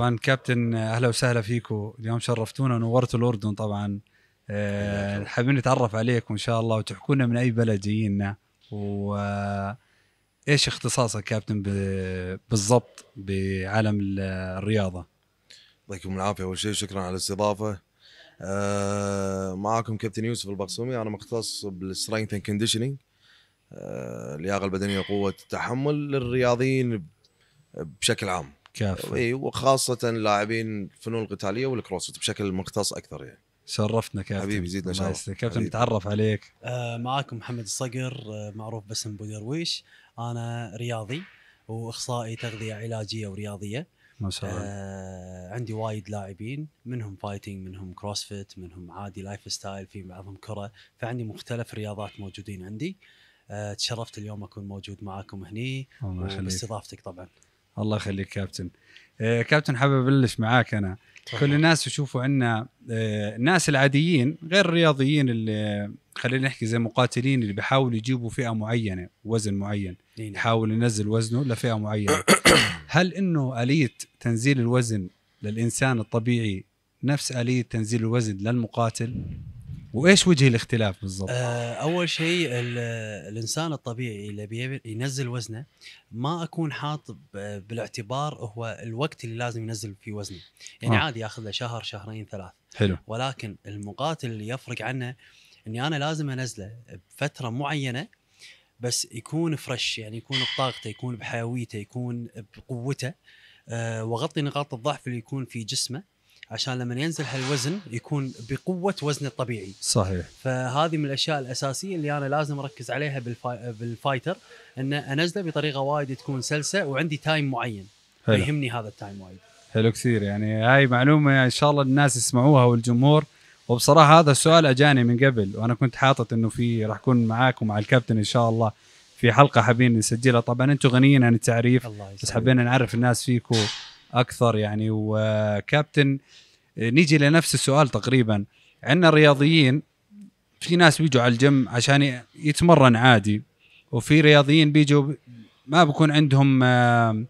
طبعا كابتن اهلا وسهلا فيكم اليوم شرفتونا ونورتوا الاردن طبعا آه، حابين نتعرف عليكم ان شاء الله وتحكوا لنا من اي بلد جايين و ايش اختصاصك كابتن بالضبط بعالم الرياضه؟ يعطيكم العافيه اول شيء شكرا على الاستضافه أه معاكم كابتن يوسف البقسومي انا مختص بالسترينث اند كونديشننج اللياقه البدنيه وقوه التحمل للرياضيين بشكل عام كافه اي وخاصه لاعبين الفنون القتاليه والكروسفيت بشكل مختص اكثر يعني شرفتنا كابتن حبيبي زيدنا شرف كابتن نتعرف عليك آه معاكم محمد الصقر آه معروف باسم بو درويش انا رياضي واخصائي تغذيه علاجيه ورياضيه ما شاء الله آه عندي وايد لاعبين منهم فايتنج منهم كروسفيت منهم عادي لايف ستايل في بعضهم كره فعندي مختلف الرياضات موجودين عندي آه تشرفت اليوم اكون موجود معاكم هني باستضافتك طبعا الله يخليك كابتن آه، كابتن حابب ابلش معاك انا كل الناس يشوفوا عنا آه، الناس العاديين غير الرياضيين اللي خلينا نحكي زي مقاتلين اللي بيحاولوا يجيبوا فئه معينه وزن معين نعم. يحاول ينزل وزنه لفئه معينه هل انه اليه تنزيل الوزن للانسان الطبيعي نفس اليه تنزيل الوزن للمقاتل وايش وجه الاختلاف بالضبط؟ آه اول شيء الانسان الطبيعي اللي ينزل وزنه ما اكون حاط بالاعتبار هو الوقت اللي لازم ينزل فيه وزنه، يعني آه. عادي ياخذ له شهر شهرين ثلاث حلو ولكن المقاتل اللي يفرق عنه اني انا لازم انزله بفتره معينه بس يكون فرش يعني يكون بطاقته يكون بحيويته يكون بقوته أه واغطي نقاط الضعف اللي يكون في جسمه عشان لما ينزل هالوزن يكون بقوه وزنه الطبيعي صحيح فهذه من الاشياء الاساسيه اللي انا لازم اركز عليها بالفايتر ان انزله بطريقه وايد تكون سلسه وعندي تايم معين حلو. هذا التايم وايد حلو كثير يعني هاي معلومه ان شاء الله الناس يسمعوها والجمهور وبصراحه هذا السؤال اجاني من قبل وانا كنت حاطط انه في راح اكون معاك ومع الكابتن ان شاء الله في حلقه حابين نسجلها طبعا انتم غنيين عن التعريف بس حبينا نعرف الناس فيكم اكثر يعني وكابتن نيجي لنفس السؤال تقريبا عندنا الرياضيين في ناس بيجوا على الجيم عشان يتمرن عادي وفي رياضيين بيجوا ما بكون عندهم آه،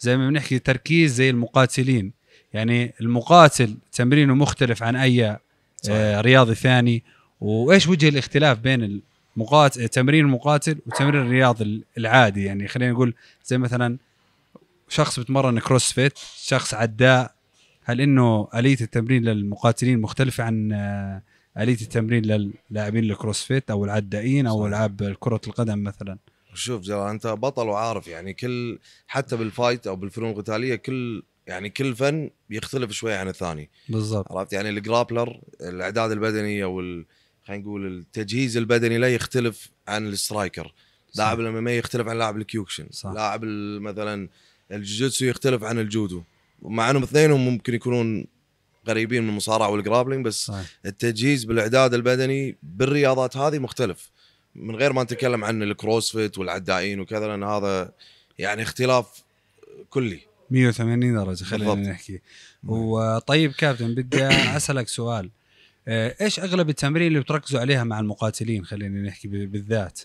زي ما بنحكي تركيز زي المقاتلين يعني المقاتل تمرينه مختلف عن اي آه، صحيح. رياضي ثاني وايش وجه الاختلاف بين المقاتل تمرين المقاتل وتمرين الرياضي العادي يعني خلينا نقول زي مثلا شخص بتمرن كروسفيت شخص عداء هل انه اليه التمرين للمقاتلين مختلفه عن آه، اليه التمرين للاعبين الكروسفيت او العدائين او العاب كره القدم مثلا؟ شوف جلال انت بطل وعارف يعني كل حتى بالفايت او بالفنون القتاليه كل يعني كل فن يختلف شويه عن الثاني بالضبط عرفت يعني الجرابلر الاعداد البدني او خلينا نقول التجهيز البدني لا يختلف عن السترايكر لاعب الام يختلف عن لاعب الكيوكشن لاعب مثلا الجوجيتسو يختلف عن الجودو مع انهم اثنينهم ممكن يكونون قريبين من المصارعه والجرابلينج بس صحيح. التجهيز بالاعداد البدني بالرياضات هذه مختلف من غير ما نتكلم عن الكروسفيت والعدائين وكذا لان هذا يعني اختلاف كلي 180 درجه خلينا نحكي نعم. وطيب كابتن بدي اسالك سؤال آه، ايش اغلب التمارين اللي بتركزوا عليها مع المقاتلين خلينا نحكي بالذات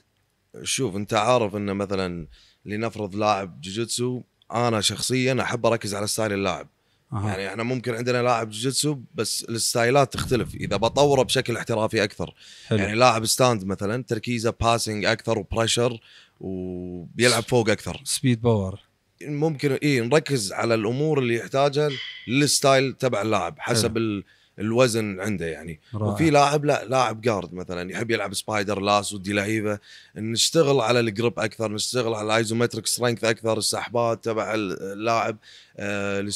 شوف انت عارف انه مثلا لنفرض لاعب جوجيتسو انا شخصيا احب اركز على ستايل اللاعب أه. يعني احنا ممكن عندنا لاعب جوجيتسو بس الستايلات تختلف اذا بطوره بشكل احترافي اكثر حلو. يعني لاعب ستاند مثلا تركيزه باسنج اكثر وبريشر وبيلعب فوق اكثر سبيد باور ممكن اي نركز على الامور اللي يحتاجها للستايل تبع اللاعب حسب حلو. الوزن عنده يعني رائع. وفي لاعب لا لاعب جارد مثلا يحب يلعب سبايدر لاس ودي لعيبه نشتغل على الجريب اكثر نشتغل على الايزومتريك سترينث اكثر السحبات تبع اللاعب آه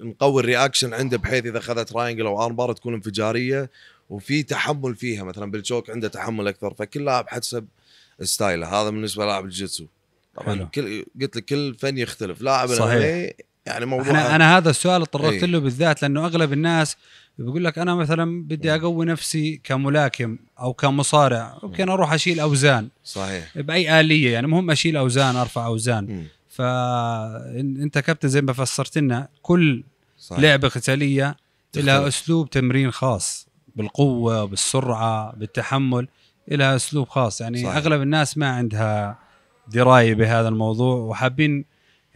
نقوي الرياكشن عنده بحيث اذا اخذ تراينجل او بار تكون انفجاريه وفي تحمل فيها مثلا بالشوك عنده تحمل اكثر فكل لاعب حسب ستايله هذا بالنسبه للاعب الجيتسو طبعا كل قلت لك كل فن يختلف لاعب صحيح يعني موضوع أنا, انا هذا السؤال اتطرقت إيه. له بالذات لانه اغلب الناس بيقول لك انا مثلا بدي اقوي نفسي كملاكم او كمصارع ممكن اروح اشيل اوزان صحيح باي اليه يعني مهم اشيل اوزان ارفع اوزان م. فانت كابتن زي ما فسرت لنا كل صحيح. لعبه قتاليه لها اسلوب تمرين خاص بالقوه بالسرعه بالتحمل لها اسلوب خاص يعني صحيح. اغلب الناس ما عندها درايه بهذا الموضوع وحابين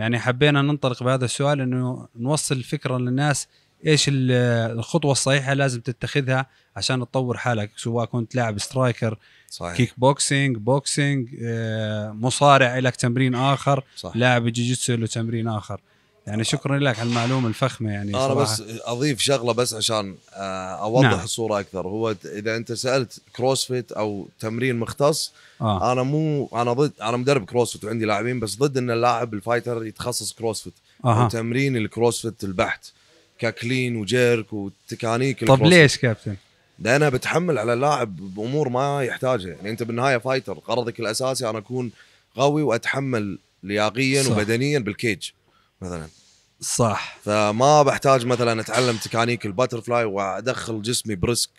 يعني حبينا ننطلق بهذا السؤال انه نوصل الفكره للناس ايش الخطوه الصحيحه لازم تتخذها عشان تطور حالك سواء كنت لاعب سترايكر صحيح. كيك بوكسينج بوكسينج آه، مصارع لك تمرين اخر صح. لاعب جوجيتسو له تمرين اخر يعني شكرا لك على المعلومه الفخمه يعني انا بس اضيف شغله بس عشان آه، اوضح نعم. الصوره اكثر هو اذا انت سالت كروسفيت او تمرين مختص آه. انا مو انا ضد انا مدرب كروسفيت وعندي لاعبين بس ضد ان اللاعب الفايتر يتخصص كروسفيت آه. وتمرين الكروسفيت البحت ككلين وجيرك وتكانيك طب ليش كابتن؟ لانها بتحمل على اللاعب بامور ما يحتاجها يعني انت بالنهايه فايتر غرضك الاساسي انا اكون قوي واتحمل لياقيا وبدنيا بالكيج مثلا صح فما بحتاج مثلا اتعلم تكانيك الباترفلاي وادخل جسمي بريسك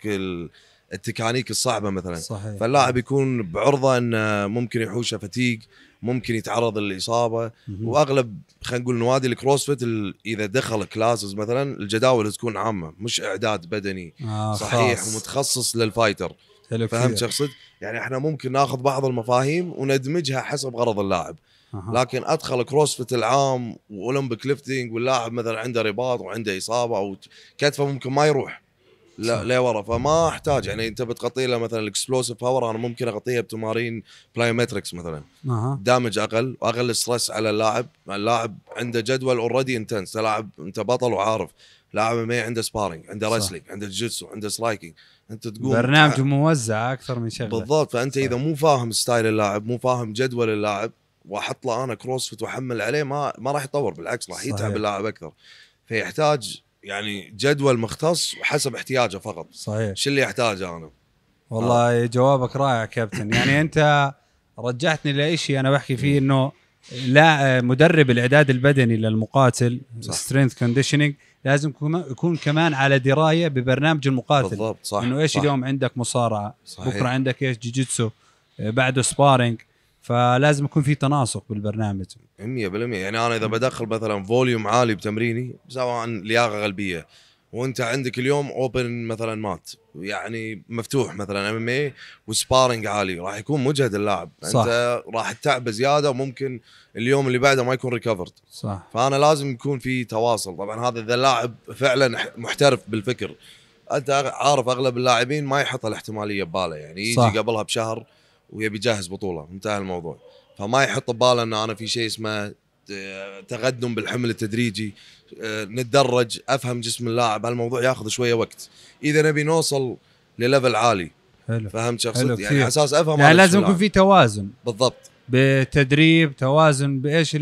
التكانيك الصعبه مثلا صحيح. فاللاعب يكون بعرضه انه ممكن يحوشه فتيق ممكن يتعرض للاصابه واغلب خلينا نقول نوادي الكروسفيت اذا دخل كلاسز مثلا الجداول تكون عامه مش اعداد بدني آه صحيح خاص. ومتخصص للفايتر فهمت شخصيت يعني احنا ممكن ناخذ بعض المفاهيم وندمجها حسب غرض اللاعب لكن ادخل كروسفيت العام واولمبيك ليفتنج واللاعب مثلا عنده رباط وعنده اصابه او كتفه ممكن ما يروح لا لورا فما احتاج يعني انت بتغطي له مثلا الاكسبلوسيف باور انا ممكن اغطيها بتمارين بلايومتركس مثلا أه. دامج اقل واقل ستريس على اللاعب اللاعب عنده جدول اوريدي انتنس لاعب انت بطل وعارف لاعب ما عنده سبارينج عنده ريسلينج عنده جيتسو عنده سلايكينج انت تقول برنامج موزع اكثر من شغله بالضبط فانت صح. اذا مو فاهم ستايل اللاعب مو فاهم جدول اللاعب واحط له انا كروس فيت واحمل عليه ما ما راح يطور بالعكس راح يتعب اللاعب اكثر فيحتاج يعني جدول مختص وحسب احتياجه فقط صحيح شو اللي يحتاجه انا والله آه. جوابك رائع كابتن يعني انت رجعتني لشيء انا بحكي فيه انه لا مدرب الاعداد البدني للمقاتل سترينث كونديشننج لازم يكون كمان على درايه ببرنامج المقاتل بالضبط صح انه ايش صح. اليوم عندك مصارعه صحيح. بكره عندك ايش جوجيتسو آه، بعده سبارينج فلازم يكون في تناسق بالبرنامج 100% يعني انا اذا بدخل مثلا فوليوم عالي بتمريني سواء لياقه قلبيه وانت عندك اليوم اوبن مثلا مات يعني مفتوح مثلا ام ام اي وسبارنج عالي راح يكون مجهد اللاعب صح. انت راح تتعب زياده وممكن اليوم اللي بعده ما يكون ريكفرد صح فانا لازم يكون في تواصل طبعا هذا اذا اللاعب فعلا محترف بالفكر انت عارف اغلب اللاعبين ما يحط الاحتماليه بباله يعني يجي صح. قبلها بشهر ويبي يجهز بطوله انتهى الموضوع فما يحط بباله انه انا في شيء اسمه آه، تقدم بالحمل التدريجي آه، نتدرج افهم جسم اللاعب هالموضوع ياخذ شويه وقت اذا نبي نوصل لليفل عالي حلو فهمت شخصيتي يعني اساس افهم يعني لازم يكون في توازن بالضبط بتدريب توازن بايش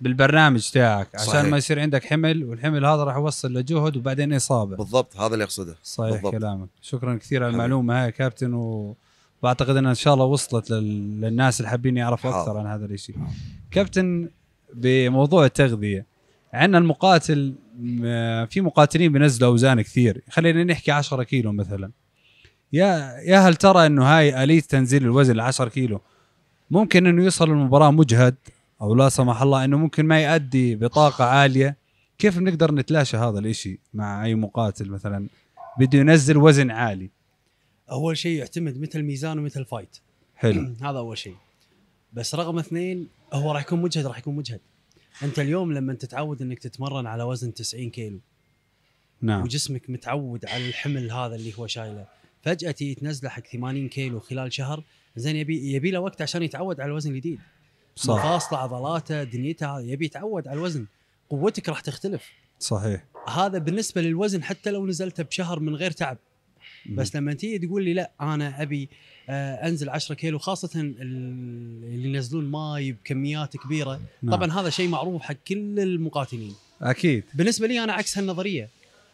بالبرنامج تاعك عشان صحيح. ما يصير عندك حمل والحمل هذا راح يوصل لجهد وبعدين اصابه بالضبط هذا اللي اقصده صحيح بالضبط. كلامك شكرا كثير على المعلومه هاي كابتن و فاعتقد انها ان شاء الله وصلت للناس اللي حابين يعرفوا اكثر عن هذا الشيء كابتن بموضوع التغذيه عندنا المقاتل في مقاتلين بينزلوا اوزان كثير خلينا نحكي 10 كيلو مثلا يا يا هل ترى انه هاي اليه تنزيل الوزن ل 10 كيلو ممكن انه يوصل المباراه مجهد او لا سمح الله انه ممكن ما يؤدي بطاقه عاليه كيف بنقدر نتلاشى هذا الاشي مع اي مقاتل مثلا بده ينزل وزن عالي اول شيء يعتمد متى الميزان ومتى الفايت حلو هذا اول شيء بس رقم اثنين هو راح يكون مجهد راح يكون مجهد انت اليوم لما تتعود انك تتمرن على وزن 90 كيلو نعم وجسمك متعود على الحمل هذا اللي هو شايله فجاه تيجي تنزله حق 80 كيلو خلال شهر زين يبي يبي له وقت عشان يتعود على الوزن الجديد صح مفاصله عضلاته دنيته يبي يتعود على الوزن قوتك راح تختلف صحيح هذا بالنسبه للوزن حتى لو نزلته بشهر من غير تعب بس لما تيجي تقول لي لا انا ابي آه انزل 10 كيلو خاصه اللي ينزلون ماي بكميات كبيره نعم. طبعا هذا شيء معروف حق كل المقاتلين اكيد بالنسبه لي انا عكس هالنظريه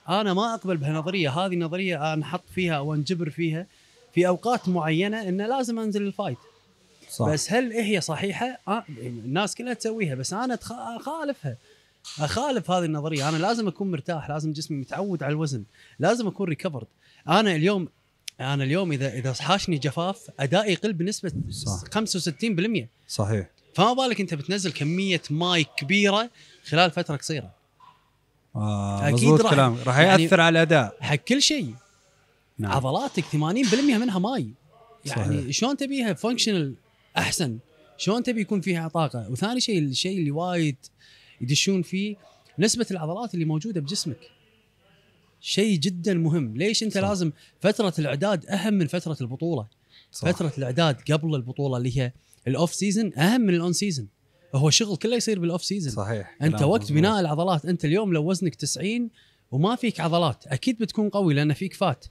انا ما اقبل بهالنظريه هذه نظريه انحط فيها او انجبر فيها في اوقات معينه انه لازم انزل الفايت صح. بس هل هي صحيحه؟ آه، الناس كلها تسويها بس انا خالفها اخالف هذه النظريه انا لازم اكون مرتاح لازم جسمي متعود على الوزن لازم اكون ريكفرد انا اليوم انا اليوم اذا اذا حاشني جفاف ادائي يقل بنسبه صح. 65% صحيح فما بالك انت بتنزل كميه ماي كبيره خلال فتره قصيره آه اكيد راح كلام. راح يعني ياثر يعني على الاداء حق كل شيء نعم. عضلاتك 80% منها ماي يعني صحيح. شلون تبيها فانكشنال احسن شلون تبي يكون فيها طاقه وثاني شيء الشيء اللي وايد آه يدشون فيه نسبه العضلات اللي موجوده بجسمك شيء جدا مهم ليش انت صح. لازم فتره الاعداد اهم من فتره البطوله صح. فتره الاعداد قبل البطوله اللي هي الاوف سيزون اهم من الاون سيزون هو شغل كله يصير بالاوف سيزون صحيح انت وقت بناء العضلات انت اليوم لو وزنك 90 وما فيك عضلات اكيد بتكون قوي لان فيك فات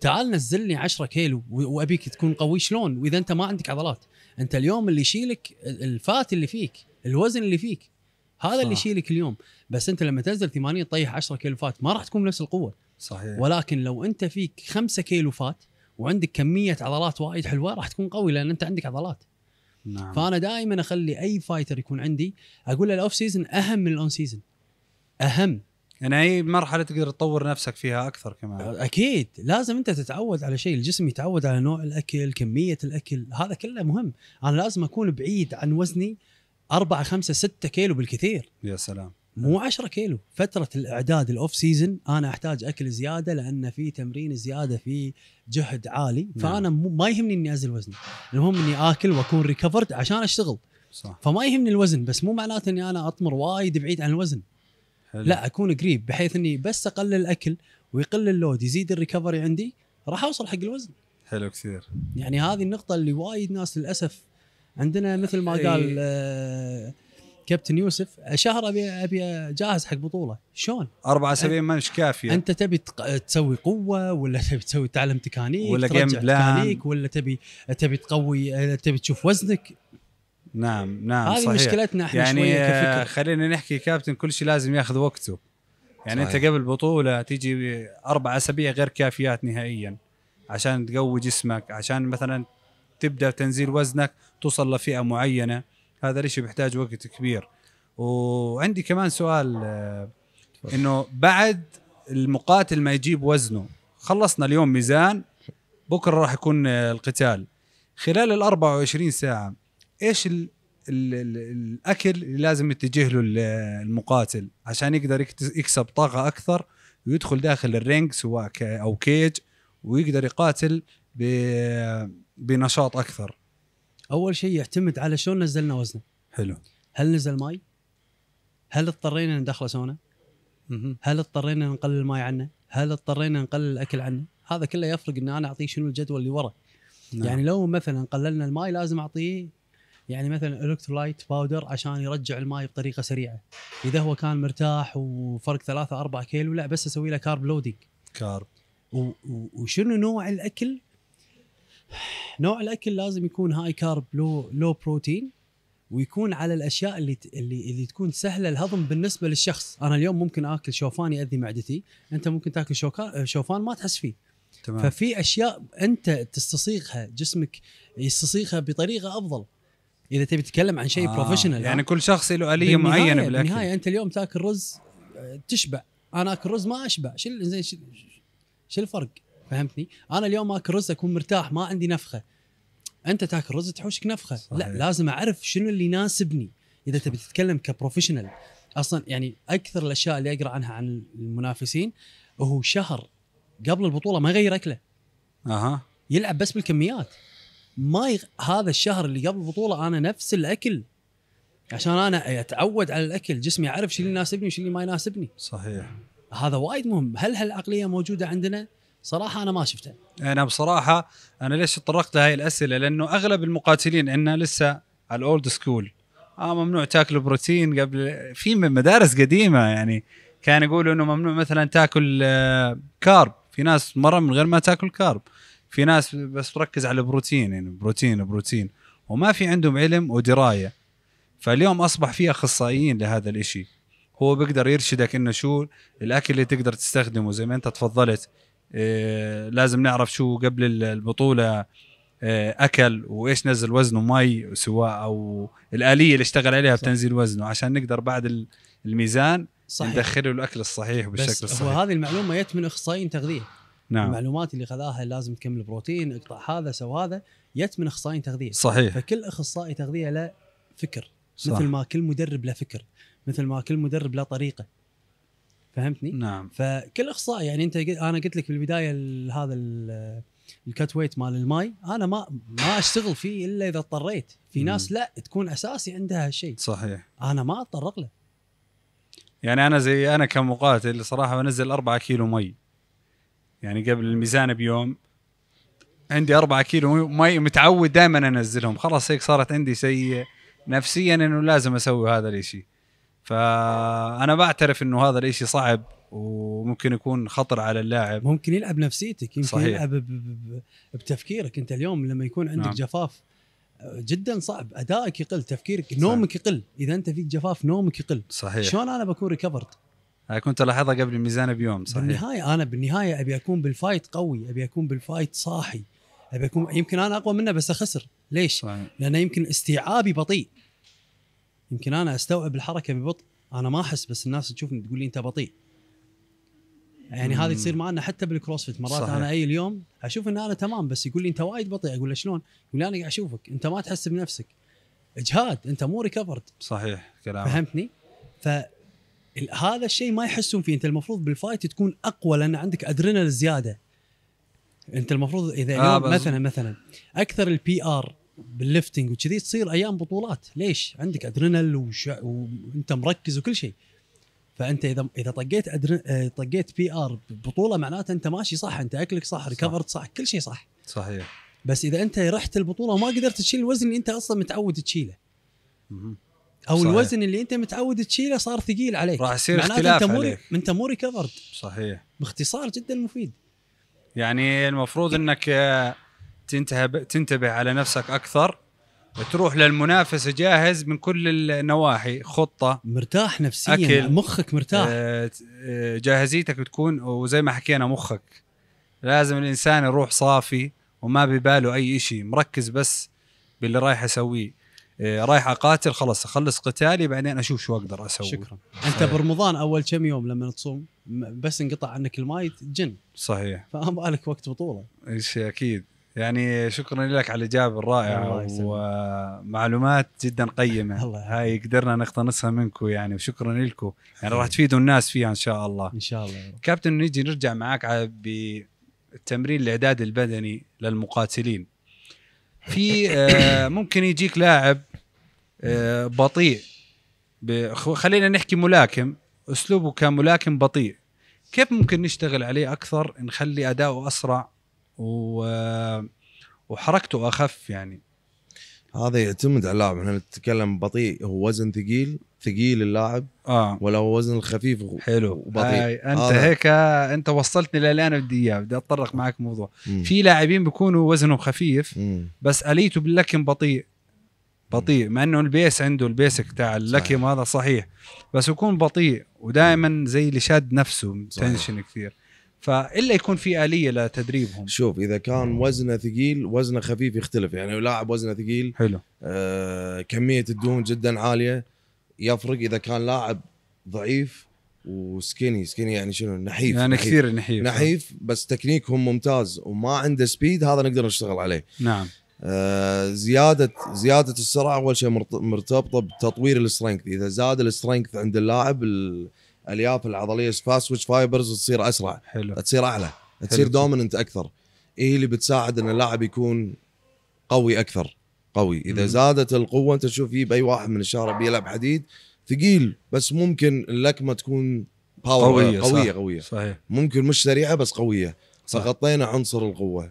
تعال نزلني 10 كيلو وابيك تكون قوي شلون واذا انت ما عندك عضلات انت اليوم اللي يشيلك الفات اللي فيك الوزن اللي فيك هذا صح. اللي يشيلك اليوم بس انت لما تنزل 80 تطيح 10 كيلو فات ما راح تكون بنفس القوه صحيح ولكن لو انت فيك 5 كيلو فات وعندك كميه عضلات وايد حلوه راح تكون قوي لان انت عندك عضلات نعم. فانا دائما اخلي اي فايتر يكون عندي اقول له الاوف سيزون اهم من الاون سيزون اهم يعني اي مرحله تقدر تطور نفسك فيها اكثر كمان اكيد لازم انت تتعود على شيء الجسم يتعود على نوع الاكل كميه الاكل هذا كله مهم انا لازم اكون بعيد عن وزني 4 5 6 كيلو بالكثير يا سلام مو 10 كيلو فتره الاعداد الاوف سيزون انا احتاج اكل زياده لان في تمرين زياده في جهد عالي نعم. فانا مو ما يهمني اني ازل وزني المهم اني اكل واكون ريكفرد عشان اشتغل صح فما يهمني الوزن بس مو معناته اني انا اطمر وايد بعيد عن الوزن حلو. لا اكون قريب بحيث اني بس اقلل الاكل ويقل اللود يزيد الريكفري عندي راح اوصل حق الوزن حلو كثير يعني هذه النقطة اللي وايد ناس للأسف عندنا مثل ما إيه. قال أي. آه، كابتن يوسف شهر ابي ابي جاهز حق بطوله شلون؟ اربع ما مش كافيه انت تبي تسوي قوه ولا تبي تسوي تعلم تكانيك ولا جيم بلان تكانيك ولا تبي تبي تقوي آه، تبي تشوف وزنك نعم نعم هذه صحيح. مشكلتنا احنا يعني شويه آه، كفكره خلينا نحكي كابتن كل شيء لازم ياخذ وقته يعني صحيح. انت قبل بطوله تيجي اربع اسابيع غير كافيات نهائيا عشان تقوي جسمك عشان مثلا تبدا تنزيل وزنك توصل لفئه معينه هذا الشيء بيحتاج وقت كبير وعندي كمان سؤال آه، انه بعد المقاتل ما يجيب وزنه خلصنا اليوم ميزان بكره راح يكون آه، القتال خلال ال 24 ساعه ايش الـ الـ الـ الاكل اللي لازم يتجه له المقاتل عشان يقدر يكسب طاقه اكثر ويدخل داخل الرينج سواء او كيج ويقدر يقاتل بنشاط اكثر اول شيء يعتمد على شلون نزلنا وزنه حلو هل نزل ماي هل اضطرينا ندخله سونا هل اضطرينا نقلل الماي عنه هل اضطرينا نقلل الاكل عنه هذا كله يفرق ان انا اعطيه شنو الجدول اللي ورا نعم. يعني لو مثلا قللنا الماي لازم اعطيه يعني مثلا الكترولايت باودر عشان يرجع الماي بطريقه سريعه اذا هو كان مرتاح وفرق ثلاثة أربعة كيلو لا بس اسوي له كارب لودينج كارب وشنو نوع الاكل نوع الاكل لازم يكون هاي كارب لو لو بروتين ويكون على الاشياء اللي اللي اللي تكون سهله الهضم بالنسبه للشخص، انا اليوم ممكن اكل شوفان ياذي معدتي، انت ممكن تاكل شوفان ما تحس فيه. تمام. ففي اشياء انت تستصيغها جسمك يستصيغها بطريقه افضل. اذا تبي تتكلم عن شيء آه بروفيشنال يعني آه. كل شخص له اليه معينه بالاكل بالنهايه انت اليوم تاكل رز آه، تشبع، انا اكل رز ما اشبع، شو زين شو الفرق؟ فهمتني؟ انا اليوم اكل رز اكون مرتاح ما عندي نفخه. انت تاكل رز تحوشك نفخه، صحيح. لا لازم اعرف شنو اللي يناسبني اذا تبي تتكلم كبروفيشنال اصلا يعني اكثر الاشياء اللي اقرا عنها عن المنافسين هو شهر قبل البطوله ما يغير اكله. اها يلعب بس بالكميات. ما يغ... هذا الشهر اللي قبل البطوله انا نفس الاكل عشان انا اتعود على الاكل جسمي يعرف شو اللي يناسبني وشنو اللي ما يناسبني صحيح هذا وايد مهم هل هالعقليه موجوده عندنا صراحه انا ما شفته انا بصراحه انا ليش تطرقت لهي الاسئله لانه اغلب المقاتلين عندنا لسه على الاولد سكول اه ممنوع تاكل بروتين قبل في مدارس قديمه يعني كان يقولوا انه ممنوع مثلا تاكل كارب آه، في ناس مره من غير ما تاكل كارب في ناس بس تركز على البروتين يعني بروتين بروتين وما في عندهم علم ودرايه فاليوم اصبح في اخصائيين لهذا الاشي هو بيقدر يرشدك انه شو الاكل اللي تقدر تستخدمه زي ما انت تفضلت إيه، لازم نعرف شو قبل البطوله إيه، اكل وايش نزل وزنه مي سواء او الاليه اللي اشتغل عليها بتنزيل وزنه عشان نقدر بعد الميزان صحيح. ندخله الاكل الصحيح بالشكل بس الصحيح هذه المعلومه جت من اخصائيين تغذيه نعم المعلومات اللي خذاها لازم تكمل بروتين اقطع هذا سو هذا جت من اخصائيين تغذيه صحيح فكل اخصائي تغذيه له فكر صح. مثل ما كل مدرب له فكر مثل ما كل مدرب له طريقه فهمتني؟ نعم فكل اخصائي يعني انت انا قلت لك في البدايه هذا الكت ويت مال الماي انا ما ما اشتغل فيه الا اذا اضطريت في ناس لا تكون اساسي عندها هالشيء صحيح انا ما اتطرق له يعني انا زي انا كمقاتل صراحه بنزل 4 كيلو مي يعني قبل الميزان بيوم عندي 4 كيلو مي متعود دائما انزلهم خلاص هيك صارت عندي سيئه نفسيا انه لازم اسوي هذا الشيء فانا بعترف انه هذا الاشي صعب وممكن يكون خطر على اللاعب ممكن يلعب نفسيتك يمكن صحيح. يلعب بتفكيرك انت اليوم لما يكون عندك نعم. جفاف جدا صعب ادائك يقل تفكيرك صحيح. نومك يقل اذا انت فيك جفاف نومك يقل صحيح شلون انا بكون ريكفرد كنت الاحظها قبل الميزان بيوم صحيح بالنهايه انا بالنهايه ابي اكون بالفايت قوي ابي اكون بالفايت صاحي ابي اكون يمكن انا اقوى منه بس اخسر ليش؟ صحيح. لانه يمكن استيعابي بطيء يمكن انا استوعب الحركه ببطء انا ما احس بس الناس تشوفني تقول لي انت بطيء يعني هذه تصير معنا حتى بالكروسفيت مرات صحيح. انا اي اليوم اشوف ان انا تمام بس يقول لي انت وايد بطيء اقول له شلون؟ يقول لي انا قاعد اشوفك انت ما تحس بنفسك اجهاد انت مو ريكفرد صحيح كلامك فهمتني؟ ف هذا الشيء ما يحسون فيه انت المفروض بالفايت تكون اقوى لان عندك ادرينال زياده انت المفروض اذا آه مثلا مثلا اكثر البي ار بالليفتنج وكذي تصير ايام بطولات ليش؟ عندك ادرينال وش... وانت مركز وكل شيء فانت اذا اذا طقيت أدرن... آه، طقيت بي ار ببطوله معناته انت ماشي صح انت اكلك صح ريكفرت صح. صح كل شيء صح صحيح بس اذا انت رحت البطوله وما قدرت تشيل الوزن اللي انت اصلا متعود تشيله او صحيح. الوزن اللي انت متعود تشيله صار ثقيل عليك راح يصير اختلاف انت مو انت مو ريكفرد صحيح باختصار جدا مفيد يعني المفروض انك آه، تنتبه على نفسك اكثر تروح للمنافسه جاهز من كل النواحي خطه مرتاح نفسيا أكل مخك مرتاح آه، آه، جاهزيتك بتكون وزي ما حكينا مخك لازم الانسان يروح صافي وما بباله اي شيء مركز بس باللي رايح اسويه آه، رايح اقاتل خلص اخلص قتالي بعدين اشوف شو اقدر اسوي شكرا انت برمضان اول كم يوم لما تصوم بس انقطع عنك الماي تجن صحيح فما بالك وقت بطوله ايش اكيد يعني شكرا لك على الاجابه الرائعه ومعلومات جدا قيمه الله هاي قدرنا نقتنصها منكم يعني وشكرا لكم يعني راح تفيدوا الناس فيها ان شاء الله ان شاء الله كابتن نيجي نرجع معك بالتمرين الاعداد البدني للمقاتلين في آه، ممكن يجيك لاعب آه، بطيء خلينا نحكي ملاكم اسلوبه كملاكم بطيء كيف ممكن نشتغل عليه اكثر نخلي اداؤه اسرع و... وحركته اخف يعني هذا يعتمد على اللاعب احنا نتكلم بطيء هو وزن ثقيل ثقيل اللاعب اه ولا هو وزن خفيف حلو وبطيء هاي انت آه. هيك انت وصلتني للي انا بدي اياه بدي اتطرق معك موضوع في لاعبين بيكونوا وزنهم خفيف مم. بس اليته باللكم بطيء بطيء مع انه البيس عنده البيسك تاع اللكم هذا صحيح بس يكون بطيء ودائما زي اللي شاد نفسه تنشن كثير فالا يكون في اليه لتدريبهم شوف اذا كان وزنه ثقيل وزنه خفيف يختلف يعني لو لاعب وزنه ثقيل حلو آه كميه الدهون جدا عاليه يفرق اذا كان لاعب ضعيف وسكيني سكيني يعني شنو نحيف يعني نحيف كثير نحيف آه. نحيف بس تكنيكهم ممتاز وما عنده سبيد هذا نقدر نشتغل عليه نعم آه زياده زياده السرعه اول شيء مرتبطه بتطوير السترينث اذا زاد السترينث عند اللاعب الياف العضليه فاست ويتش فايبرز تصير اسرع حلو تصير اعلى تصير دوميننت اكثر هي اللي بتساعد ان اللاعب يكون قوي اكثر قوي اذا مم. زادت القوه انت تشوف يجيب اي واحد من الشارع بيلعب حديد ثقيل بس ممكن اللكمه تكون باور قويه قويه, صح. قوية. صحيح. ممكن مش سريعه بس قويه فغطينا عنصر القوه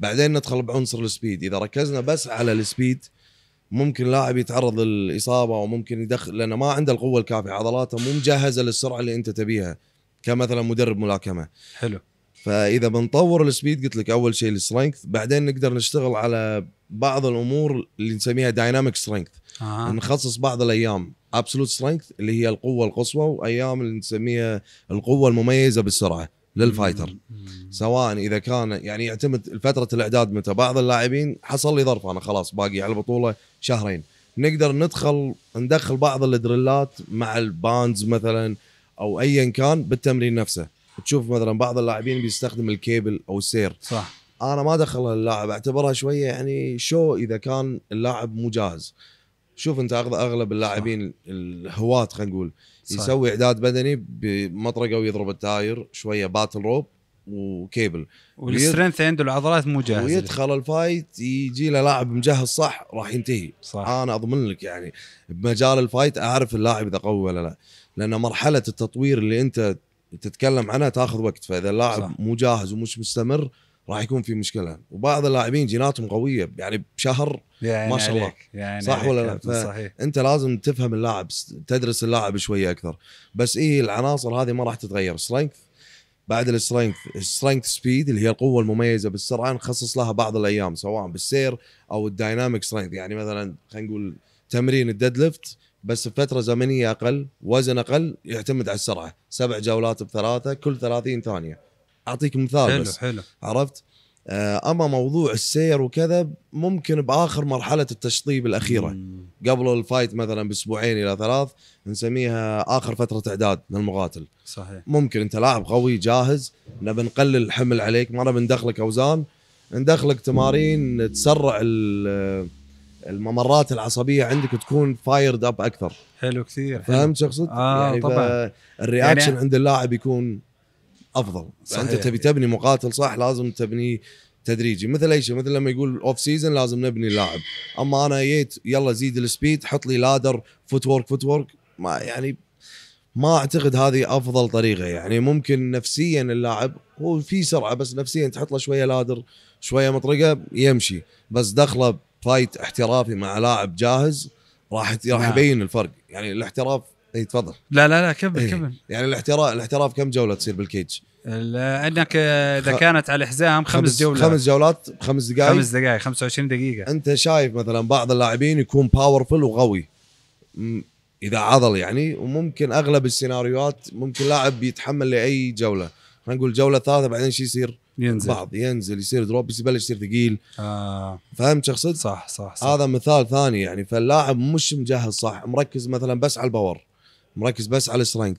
بعدين ندخل بعنصر السبيد اذا ركزنا بس على السبيد ممكن لاعب يتعرض للاصابه وممكن يدخل لانه ما عنده القوه الكافيه عضلاته مو مجهزه للسرعه اللي انت تبيها كمثلا مدرب ملاكمه حلو فاذا بنطور السبيد قلت لك اول شيء السترينث بعدين نقدر نشتغل على بعض الامور اللي نسميها دايناميك سترينث آه. نخصص بعض الايام ابسولوت سترينث اللي هي القوه القصوى وايام اللي نسميها القوه المميزه بالسرعه للفايتر سواء اذا كان يعني يعتمد فتره الاعداد متى بعض اللاعبين حصل لي ظرف انا خلاص باقي على البطوله شهرين نقدر ندخل ندخل بعض الدريلات مع الباندز مثلا او ايا كان بالتمرين نفسه تشوف مثلا بعض اللاعبين بيستخدم الكيبل او السير صح انا ما دخل اللاعب اعتبرها شويه يعني شو اذا كان اللاعب مو جاهز شوف انت اغلب اللاعبين الهواة خلينا نقول يسوي اعداد بدني بمطرقه ويضرب التاير شويه باتل روب وكيبل والسترينث عنده العضلات مو جاهزه ويدخل الفايت يجي له لاعب مجهز صح راح ينتهي صح انا اضمن لك يعني بمجال الفايت اعرف اللاعب اذا قوي ولا لا لان مرحله التطوير اللي انت تتكلم عنها تاخذ وقت فاذا اللاعب مو جاهز ومش مستمر راح يكون في مشكله وبعض اللاعبين جيناتهم قويه يعني بشهر يعني ما شاء الله يعني صح عليك. ولا لا صحيح. انت لازم تفهم اللاعب تدرس اللاعب شويه اكثر بس ايه العناصر هذه ما راح تتغير سترينث بعد السترينث السترينث سبيد اللي هي القوه المميزه بالسرعه نخصص لها بعض الايام سواء بالسير او الدايناميك سترينث يعني مثلا خلينا نقول تمرين الديد ليفت بس بفتره زمنيه اقل وزن اقل يعتمد على السرعه سبع جولات بثلاثه كل 30 ثانيه اعطيك مثال حلو بس حلو عرفت آه، اما موضوع السير وكذا ممكن باخر مرحله التشطيب الاخيره قبل الفايت مثلا باسبوعين الى ثلاث نسميها اخر فتره اعداد للمقاتل صحيح ممكن انت لاعب قوي جاهز نبي نقلل الحمل عليك ما نبي ندخلك اوزان ندخلك تمارين تسرع الممرات العصبيه عندك تكون فايرد اب اكثر حلو كثير فهمت شو اقصد؟ آه يعني طبعا الرياكشن يعني... عند اللاعب يكون افضل بس انت تبي تبني مقاتل صح لازم تبنيه تدريجي مثل اي شيء مثل لما يقول اوف سيزون لازم نبني لاعب اما انا جيت يلا زيد السبيد حط لي لادر فوت وورك فوت وورك ما يعني ما اعتقد هذه افضل طريقه يعني ممكن نفسيا اللاعب هو في سرعه بس نفسيا تحط له شويه لادر شويه مطرقه يمشي بس دخله فايت احترافي مع لاعب جاهز راح راح نعم. يبين الفرق يعني الاحتراف اي تفضل لا لا لا كمل إيه. كمل يعني الاحتراف الاحتراف كم جوله تصير بالكيج؟ انك آه، اذا كانت على الحزام خمس, خمس جولات خمس جولات بخمس دقائق خمس دقائق 25 دقيقه انت شايف مثلا بعض اللاعبين يكون باورفل وقوي اذا عضل يعني وممكن اغلب السيناريوهات ممكن لاعب يتحمل لاي جوله خلينا نقول جوله ثالثه بعدين شو يصير؟ ينزل بعض ينزل يصير دروب يبلش يصير ثقيل آه. فهمت شو صح, صح صح هذا مثال ثاني يعني فاللاعب مش مجهز صح مركز مثلا بس على الباور مركز بس على سترينث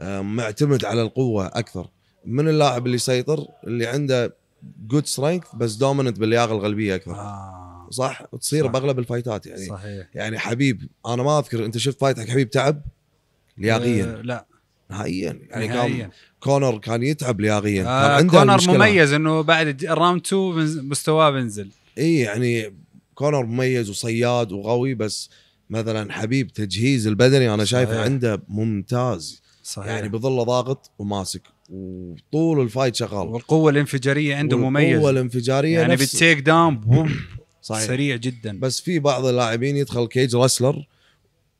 آه، معتمد على القوه اكثر من اللاعب اللي يسيطر اللي عنده جود سترينث بس دوميننت باللياقه الغلبيه اكثر آه. صح تصير باغلب الفايتات يعني صحيح يعني حبيب انا ما اذكر انت شفت فايت حق حبيب تعب لياقيا أه لا نهائيا يعني نهائياً. كان كونر كان يتعب لياقيا آه كان عنده كونر المشكلة. مميز انه بعد الراوند 2 مستواه بنزل اي يعني كونر مميز وصياد وقوي بس مثلا حبيب تجهيز البدني انا شايفه عنده ممتاز صحيح. يعني بظله ضاغط وماسك وطول الفايت شغال والقوه الانفجاريه عنده مميزه القوه الانفجاريه يعني بالتيك داون بوم صحيح. سريع جدا بس في بعض اللاعبين يدخل كيج رسلر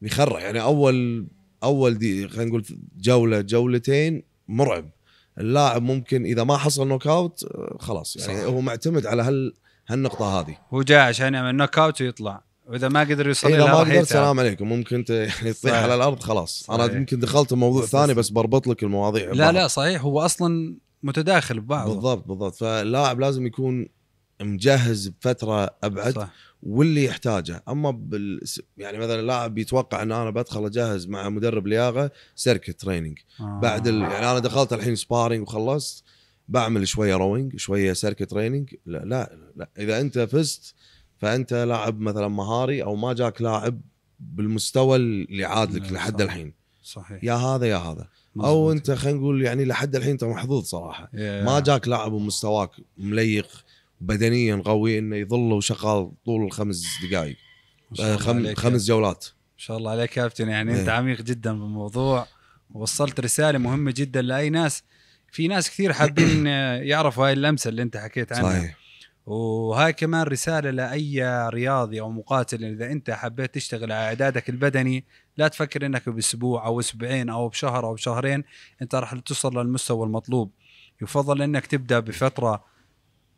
يخرع يعني اول اول دي خلينا نقول جوله جولتين مرعب اللاعب ممكن اذا ما حصل نوك اوت آه، خلاص يعني صحيح. هو معتمد على هال هالنقطه هذه هو جاي عشان يعمل نوك اوت ويطلع واذا ما قدر يوصل إيه، اذا ما قدر سلام عليكم ممكن انت يعني تطيح على الارض خلاص انا يمكن دخلت موضوع ثاني بس بربط لك المواضيع لا لا صحيح هو اصلا متداخل ببعضه بالضبط بالضبط فاللاعب لازم يكون مجهز بفتره ابعد صح. واللي يحتاجه اما بال... يعني مثلا لاعب يتوقع ان انا بدخل اجهز مع مدرب لياقه سيركت تريننج آه. بعد ال... يعني انا دخلت الحين سبارينج وخلصت بعمل شويه روينج شويه سيركت تريننج لا, لا لا اذا انت فزت فانت لاعب مثلا مهاري او ما جاك لاعب بالمستوى اللي عادلك نعم، لحد الحين صحيح يا هذا يا هذا او انت خلينا نقول يعني لحد الحين انت محظوظ صراحه yeah. ما جاك لاعب ومستواك مليق بدنيا قوي انه يظل وشغال طول الخمس دقائق خم... خمس جولات ما شاء الله عليك كابتن يعني yeah. انت عميق جدا بالموضوع ووصلت رساله مهمه جدا لاي ناس في ناس كثير حابين يعرفوا هاي اللمسه اللي انت حكيت عنها صحيح وهاي كمان رساله لاي رياضي او مقاتل اذا انت حبيت تشتغل على اعدادك البدني لا تفكر انك باسبوع او اسبوعين او بشهر او بشهرين انت راح توصل للمستوى المطلوب يفضل انك تبدا بفتره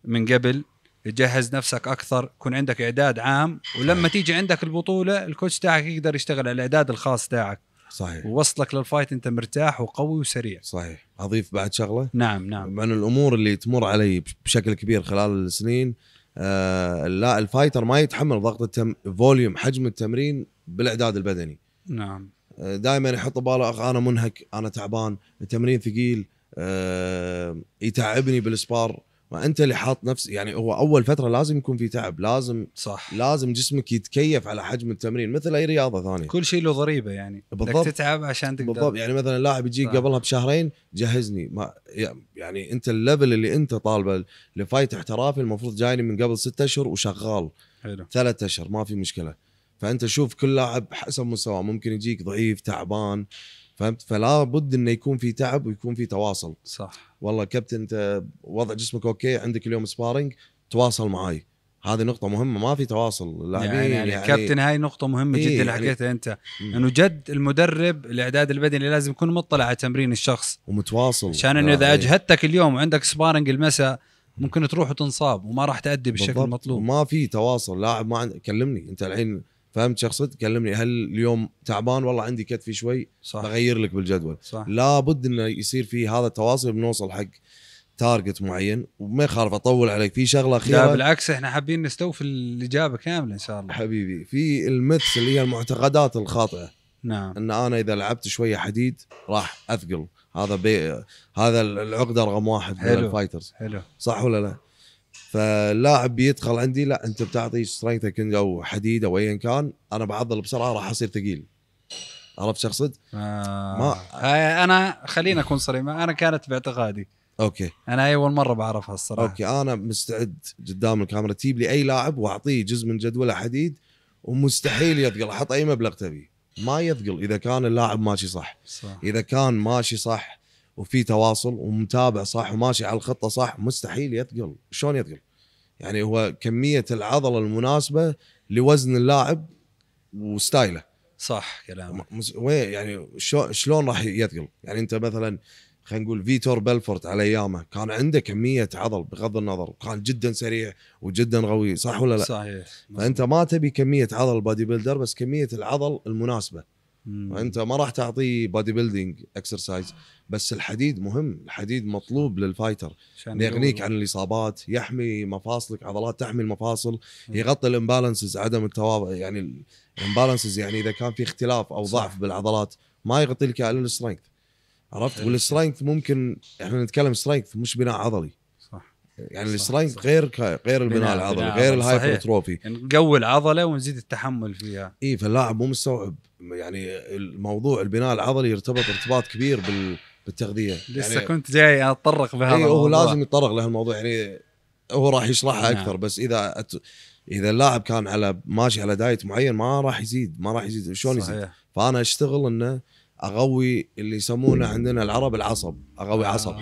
من قبل تجهز نفسك اكثر يكون عندك اعداد عام ولما تيجي عندك البطوله الكوتش تاعك يقدر يشتغل على الاعداد الخاص تاعك صحيح ووصلك للفايت انت مرتاح وقوي وسريع صحيح اضيف بعد شغله نعم نعم من الامور اللي تمر علي بشكل كبير خلال السنين آه لا الفايتر ما يتحمل ضغط التم فوليوم حجم التمرين بالاعداد البدني نعم آه دائما يحط باله انا منهك انا تعبان التمرين ثقيل آه يتعبني بالسبار ما انت اللي حاط نفس يعني هو اول فتره لازم يكون في تعب لازم صح لازم جسمك يتكيف على حجم التمرين مثل اي رياضه ثانيه كل شيء له ضريبه يعني بالضبط تتعب عشان تقدر بالضبط يعني مثلا لاعب يجيك قبلها بشهرين جهزني ما يعني انت الليفل اللي انت طالبه لفايت احترافي المفروض جايني من قبل ستة اشهر وشغال حلو ثلاث اشهر ما في مشكله فانت شوف كل لاعب حسب مستواه ممكن يجيك ضعيف تعبان فهمت فلا بد انه يكون في تعب ويكون في تواصل صح والله كابتن انت وضع جسمك اوكي عندك اليوم سبارنج تواصل معاي هذه نقطة مهمة ما في تواصل اللاعبين يعني, يعني, يعني كابتن هاي نقطة مهمة إيه جدا اللي يعني حكيتها أنت إنه يعني جد المدرب الإعداد البدني لازم يكون مطلع على تمرين الشخص ومتواصل عشان إنه إذا إيه. أجهدتك اليوم وعندك سبارنج المساء ممكن تروح وتنصاب وما راح تأدي بالشكل المطلوب ما في تواصل لاعب ما عند... كلمني أنت الحين فهمت شخصيتي كلمني هل اليوم تعبان والله عندي كتفي شوي صح بغير لك بالجدول صح لابد انه يصير في هذا التواصل بنوصل حق تارجت معين وما يخالف اطول عليك في شغله اخيره لا بالعكس احنا حابين نستوفي الاجابه كامله ان شاء الله حبيبي في المثل اللي هي المعتقدات الخاطئه نعم ان انا اذا لعبت شويه حديد راح اثقل هذا بي... هذا العقده رقم واحد حلو. الفايترز حلو صح ولا لا؟ فاللاعب بيدخل عندي لا انت بتعطي سترينثك او حديد او ايا كان انا بعضل بسرعه راح اصير ثقيل عرفت شخصد؟ آه. ما آه، انا خليني اكون صريح انا كانت باعتقادي اوكي انا اول مره بعرفها الصراحه اوكي انا مستعد قدام الكاميرا تجيب لي اي لاعب واعطيه جزء من جدوله حديد ومستحيل يثقل احط اي مبلغ تبي ما يثقل اذا كان اللاعب ماشي صح. صح اذا كان ماشي صح وفي تواصل ومتابع صح وماشي على الخطه صح مستحيل يثقل شلون يثقل يعني هو كميه العضله المناسبه لوزن اللاعب وستايله صح كلامك يعني شلون راح يثقل يعني انت مثلا خلينا نقول فيتور بلفورت على ايامه كان عنده كميه عضل بغض النظر كان جدا سريع وجدا قوي صح ولا لا؟ صحيح فانت ما تبي كميه عضل بادي بيلدر بس كميه العضل المناسبه انت ما راح تعطيه بادي بيلدينج اكسرسايز بس الحديد مهم الحديد مطلوب للفايتر يغنيك عن الاصابات يحمي مفاصلك عضلات تحمي المفاصل يغطي الامبالانسز عدم التواضع يعني الامبالانسز يعني اذا كان في اختلاف او ضعف صح. بالعضلات ما يغطي لك الا السترينث عرفت والسترينث ممكن احنا نتكلم سترينث مش بناء عضلي يعني السترينث غير غير البناء العضلي غير الهايبرتروفي يعني نقوي العضله ونزيد التحمل فيها اي فاللاعب مو مستوعب يعني الموضوع البناء العضلي يرتبط ارتباط كبير بال بالتغذيه لسه يعني كنت جاي اتطرق بهذا إيه، الموضوع هو لازم يتطرق لهالموضوع يعني هو راح يشرحها نعم. اكثر بس اذا أت... اذا اللاعب كان على ماشي على دايت معين ما راح يزيد ما راح يزيد شلون يزيد فانا اشتغل انه اقوي اللي يسمونه عندنا العرب العصب اقوي آه. عصب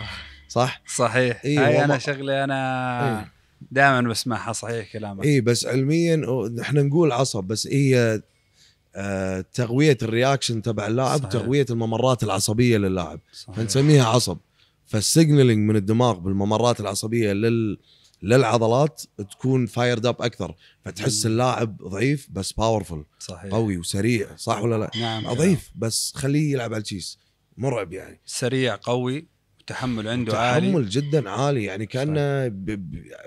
صح؟ صحيح اي ايه انا شغلي انا ايه؟ دائما بسمعها صحيح كلامك اي بس علميا احنا نقول عصب بس هي آه تغويه الرياكشن تبع اللاعب صحيح. تغويه الممرات العصبيه للاعب فنسميها عصب فالسيجنالينج من الدماغ بالممرات العصبيه لل للعضلات تكون فايرد اب اكثر فتحس اللاعب ضعيف بس باورفل صحيح قوي وسريع صح ولا لا؟ نعم ضعيف نعم. بس خليه يلعب على الشيس مرعب يعني سريع قوي التحمل عنده تحمل عالي تحمل جدا عالي يعني كانه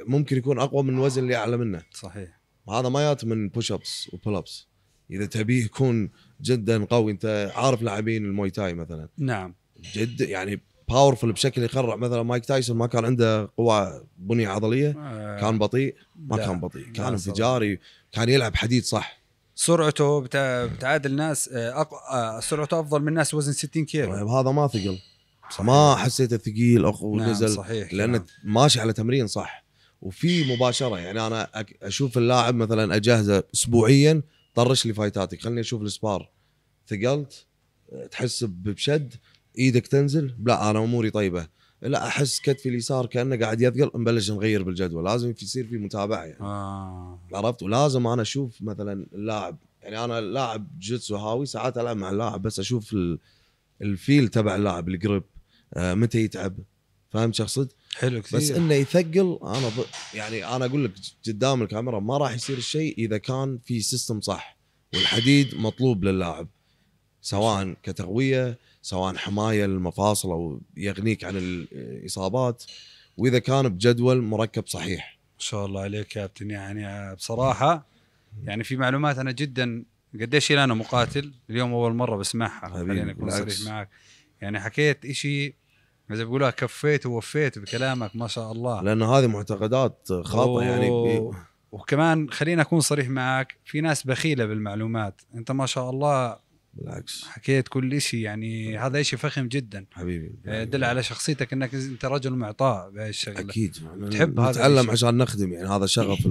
ممكن يكون اقوى من الوزن اللي اعلى منه صحيح هذا ما يات من بوش ابس وبول ابس اذا تبيه يكون جدا قوي انت عارف لاعبين الموي تاي مثلا نعم جد يعني باورفل بشكل يخرع مثلا مايك تايسون ما كان عنده قوه بنيه عضليه آه كان بطيء ما كان بطيء كان انفجاري كان يلعب حديد صح سرعته بتعادل ناس آه، أق... آه، سرعته افضل من ناس وزن 60 كيلو طيب، هذا ما ثقل صحيح. ما حسيته ثقيل اخو نعم نزل صحيح لان نعم. ماشي على تمرين صح وفي مباشره يعني انا اشوف اللاعب مثلا اجهزه اسبوعيا طرش لي فايتاتي خلني اشوف السبار ثقلت تحس بشد ايدك تنزل لا انا اموري طيبه لا احس كتفي اليسار كانه قاعد يثقل نبلش نغير بالجدول لازم يصير في متابعه يعني آه. عرفت ولازم انا اشوف مثلا اللاعب يعني انا لاعب جيتسو هاوي ساعات العب مع اللاعب بس اشوف الفيل تبع اللاعب الجريب آه، متى يتعب فهمت اقصد؟ حلو كثير بس انه يثقل انا ض... يعني انا اقول لك قدام الكاميرا ما راح يصير الشيء اذا كان في سيستم صح والحديد مطلوب للاعب سواء كتغويه سواء حمايه للمفاصل او يغنيك عن الاصابات واذا كان بجدول مركب صحيح. ما شاء الله عليك كابتن يعني بصراحه يعني في معلومات انا جدا قديش انا مقاتل اليوم اول مره بسمعها خليني اكون صريح معك يعني حكيت إشي زي بقولها كفيت ووفيت بكلامك ما شاء الله لأن هذه معتقدات خاطئة يعني بي... وكمان خليني أكون صريح معك في ناس بخيلة بالمعلومات أنت ما شاء الله بالعكس حكيت كل شيء يعني هذا شيء فخم جدا حبيبي يدل آه، على شخصيتك انك انت رجل معطاء بهالشغله اكيد تحب هذا نتعلم عشان نخدم يعني هذا شغف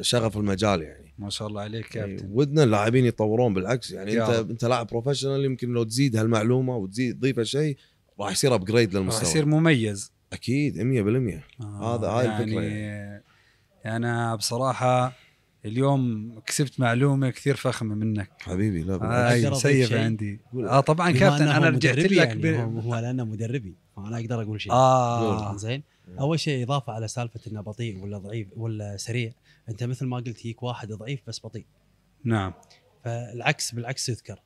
شغف المجال يعني ما شاء الله عليك إيه، كابتن ودنا اللاعبين يتطورون بالعكس يعني انت انت لاعب بروفيشنال يمكن لو تزيد هالمعلومه وتزيد تضيفها شيء راح يصير ابجريد للمستوى راح يصير مميز اكيد 100% آه هذا هاي يعني الفكره يعني انا بصراحه اليوم كسبت معلومه كثير فخمه منك حبيبي لا آه سيف عندي اه طبعا كابتن انا رجعت يعني، لك يعني هو, هو مدربي انا اقدر اقول شيء اه زين اول شيء اضافه على سالفه انه بطيء ولا ضعيف ولا سريع انت مثل ما قلت يجيك واحد ضعيف بس بطيء نعم فالعكس بالعكس يذكر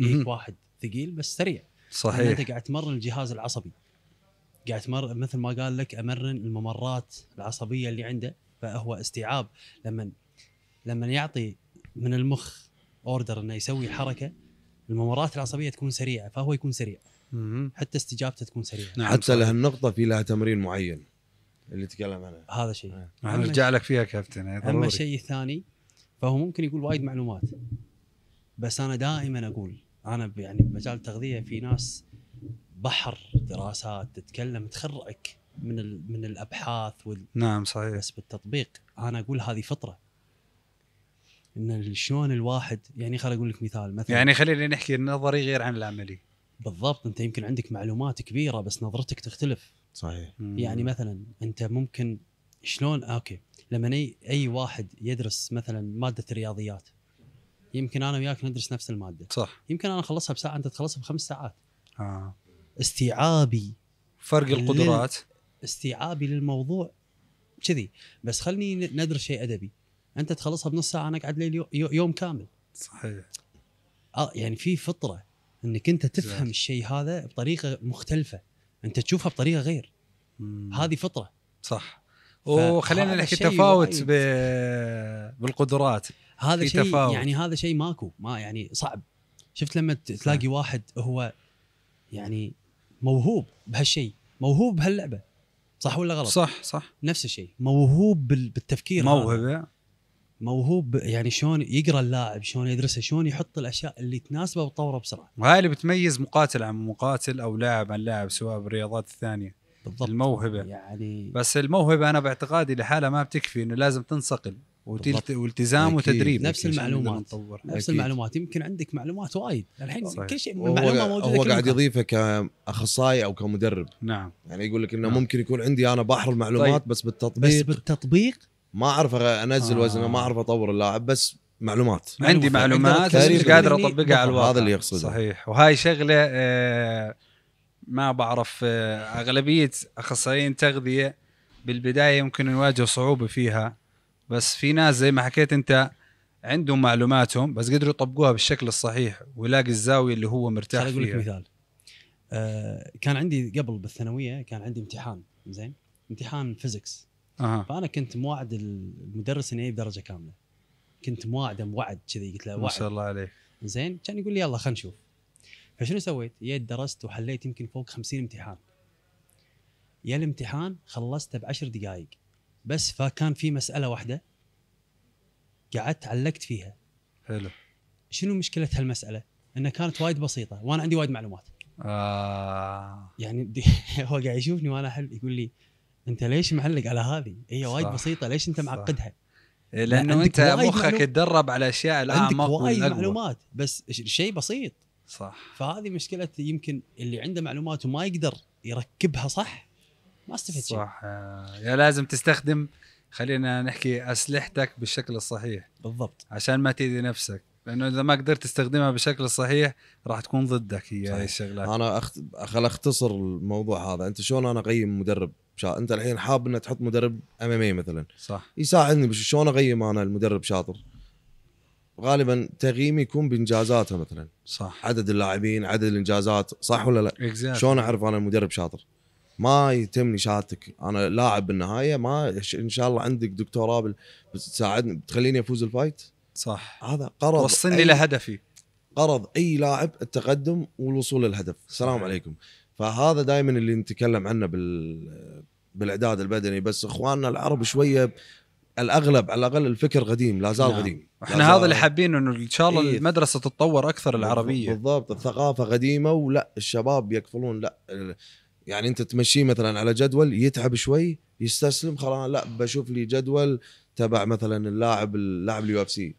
يجيك واحد ثقيل بس سريع صحيح انت قاعد تمرن الجهاز العصبي قاعد تمر مثل ما قال لك امرن الممرات العصبيه اللي عنده فهو استيعاب لما لما يعطي من المخ اوردر انه يسوي الحركه الممرات العصبيه تكون سريعه فهو يكون سريع حتى استجابته تكون سريعه نعم حتى لهالنقطه في لها تمرين معين اللي تكلم عنه هذا شيء آه. نرجع نعم، لك فيها كابتن اما الشيء الثاني فهو ممكن يقول وايد معلومات بس انا دائما اقول انا يعني بمجال التغذيه في ناس بحر دراسات تتكلم تخرعك من من الابحاث وال نعم صحيح بس بالتطبيق انا اقول هذه فطره ان شلون الواحد يعني خل اقول لك مثال مثلا يعني خلينا نحكي النظري غير عن العملي بالضبط انت يمكن عندك معلومات كبيره بس نظرتك تختلف صحيح يعني مثلا انت ممكن شلون اوكي لما اي اي واحد يدرس مثلا ماده الرياضيات يمكن انا وياك ندرس نفس الماده صح يمكن انا اخلصها بساعه انت تخلصها بخمس ساعات آه. استيعابي فرق القدرات لل... استيعابي للموضوع كذي بس خلني ندرس شيء ادبي انت تخلصها بنص ساعه انا اقعد لي يوم كامل صحيح آه يعني في فطره انك انت تفهم الشيء هذا بطريقه مختلفه انت تشوفها بطريقه غير مم. هذه فطره صح وخلينا نحكي تفاوت ب... بالقدرات هذا شيء تفاوت. يعني هذا شيء ماكو ما يعني صعب شفت لما تلاقي صح. واحد هو يعني موهوب بهالشيء موهوب بهاللعبه صح ولا غلط؟ صح صح نفس الشيء موهوب بالتفكير موهبه موهوب يعني شلون يقرا اللاعب شلون يدرسه شلون يحط الاشياء اللي تناسبه وتطوره بسرعه وهاي اللي بتميز مقاتل عن مقاتل او لاعب عن لاعب سواء بالرياضات الثانيه بالضبط الموهبه يعني بس الموهبه انا باعتقادي لحالها ما بتكفي انه لازم تنصقل وتلت... والتزام وتدريب نفس المعلومات نفس أكيد. المعلومات يمكن عندك معلومات وايد الحين صحيح. كل شيء معلومه موجوده هو قاعد يضيفها كاخصائي او كمدرب نعم يعني يقول لك انه نعم. ممكن يكون عندي انا بحر المعلومات طيب. بس بالتطبيق بس بالتطبيق ما اعرف انزل آه. وزنه ما اعرف اطور اللاعب بس معلومات عندي معلومات بس قادر اطبقها على الواقع هذا اللي يقصده صحيح وهاي شغله آه، ما بعرف آه، اغلبيه اخصائيين تغذيه بالبدايه يمكن يواجه صعوبه فيها بس في ناس زي ما حكيت انت عندهم معلوماتهم بس قدروا يطبقوها بالشكل الصحيح ويلاقي الزاويه اللي هو مرتاح فيها اقول لك مثال آه، كان عندي قبل بالثانويه كان عندي امتحان زين امتحان فيزكس أه. فانا كنت موعد المدرس اني يجيب درجه كامله كنت مواعد موعد كذي قلت له ما شاء الله عليك زين كان يقول لي يلا خلينا نشوف فشنو سويت؟ يا درست وحليت يمكن فوق 50 امتحان يا الامتحان خلصته بعشر دقائق بس فكان في مساله واحده قعدت علقت فيها حلو شنو مشكله هالمساله؟ انها كانت وايد بسيطه وانا عندي وايد معلومات آه. يعني هو قاعد يشوفني وانا حل يقول لي انت ليش معلق على هذه؟ هي وايد بسيطه ليش انت معقدها؟ إيه، لانه انت مخك تدرب على اشياء الان عندك وايد معلومات بس شيء بسيط صح فهذه مشكله يمكن اللي عنده معلومات وما يقدر يركبها صح ما استفدت شيء صح آه، يا لازم تستخدم خلينا نحكي اسلحتك بالشكل الصحيح بالضبط عشان ما تيدي نفسك لانه اذا ما قدرت تستخدمها بالشكل الصحيح راح تكون ضدك هي الشغلات انا أخت... خل اختصر الموضوع هذا انت شلون انا اقيم مدرب شا... انت الحين حاب انك تحط مدرب ام ام اي مثلا صح يساعدني بش شلون اقيم انا المدرب شاطر غالبا تقييمي يكون بانجازاته مثلا صح عدد اللاعبين عدد الانجازات صح ولا لا exactly. شلون اعرف انا المدرب شاطر ما يتمني شهادتك انا لاعب بالنهايه ما ان شاء الله عندك دكتوراه بتساعدني بتخليني افوز الفايت صح هذا قرض وصلني أي... لهدفي قرض اي لاعب التقدم والوصول للهدف السلام عليكم فهذا دائما اللي نتكلم عنه بال بالاعداد البدني بس اخواننا العرب شويه الاغلب على الاقل الفكر قديم لا زال نعم. قديم احنا هذا اللي حابين انه ان شاء الله إيه. المدرسه تتطور اكثر العربيه بالضبط الثقافه قديمه ولا الشباب يكفلون لا يعني انت تمشيه مثلا على جدول يتعب شوي يستسلم خلاص لا بشوف لي جدول تبع مثلا اللاعب اللاعب اليو اف سي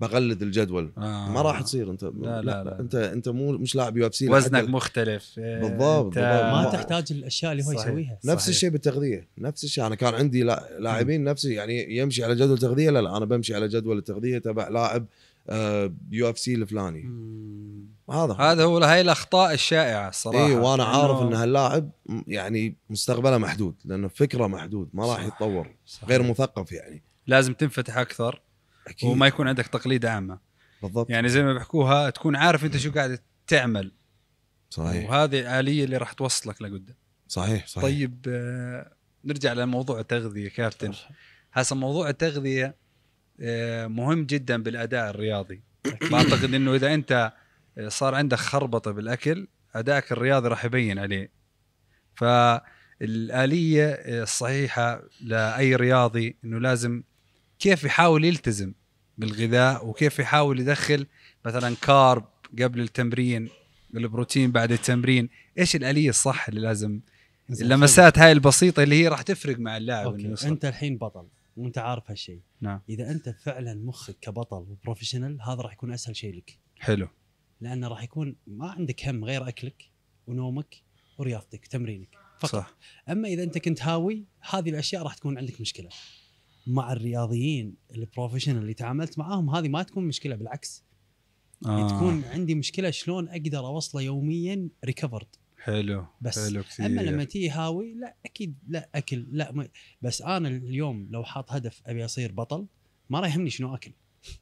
بقلد الجدول آه. ما راح تصير انت لا لا, لا, انت انت مو مش لاعب يو اف سي وزنك ال... مختلف إيه، بالضبط, بالضبط. ما تحتاج الاشياء اللي هو صحيح. يسويها نفس صحيح. الشيء بالتغذيه نفس الشيء انا كان عندي لاعبين نفسي يعني يمشي على جدول تغذيه لا لا انا بمشي على جدول التغذيه تبع لاعب آه، يو اف سي الفلاني هذا هذا هو هاي الاخطاء الشائعه الصراحه اي وانا عارف ان هاللاعب يعني مستقبله محدود لانه فكره محدود ما راح يتطور غير مثقف يعني لازم تنفتح اكثر أكيد. وما يكون عندك تقليد عامه بالضبط يعني زي ما بيحكوها تكون عارف انت شو قاعد تعمل صحيح وهذه الاليه اللي راح توصلك لقدام صحيح صحيح طيب آه، نرجع لموضوع التغذيه كابتن هسه موضوع التغذيه آه، مهم جدا بالاداء الرياضي بعتقد انه اذا انت آه، صار عندك خربطه بالاكل ادائك الرياضي راح يبين عليه فالاليه الصحيحه لاي رياضي انه لازم كيف يحاول يلتزم بالغذاء وكيف يحاول يدخل مثلا كارب قبل التمرين البروتين بعد التمرين ايش الاليه الصح اللي لازم اللمسات هاي البسيطه اللي هي راح تفرق مع اللاعب انت الحين بطل وانت عارف هالشيء نعم اذا انت فعلا مخك كبطل وبروفيشنال هذا راح يكون اسهل شيء لك حلو لانه راح يكون ما عندك هم غير اكلك ونومك ورياضتك وتمرينك فقط صح. اما اذا انت كنت هاوي هذه الاشياء راح تكون عندك مشكله مع الرياضيين البروفيشنال اللي تعاملت معاهم هذه ما تكون مشكله بالعكس يعني آه. تكون عندي مشكله شلون اقدر اوصله يوميا ريكفرد حلو بس حلو كثير. اما لما تيجي هاوي لا اكيد لا اكل لا ما بس انا اليوم لو حاط هدف ابي اصير بطل ما راح يهمني شنو اكل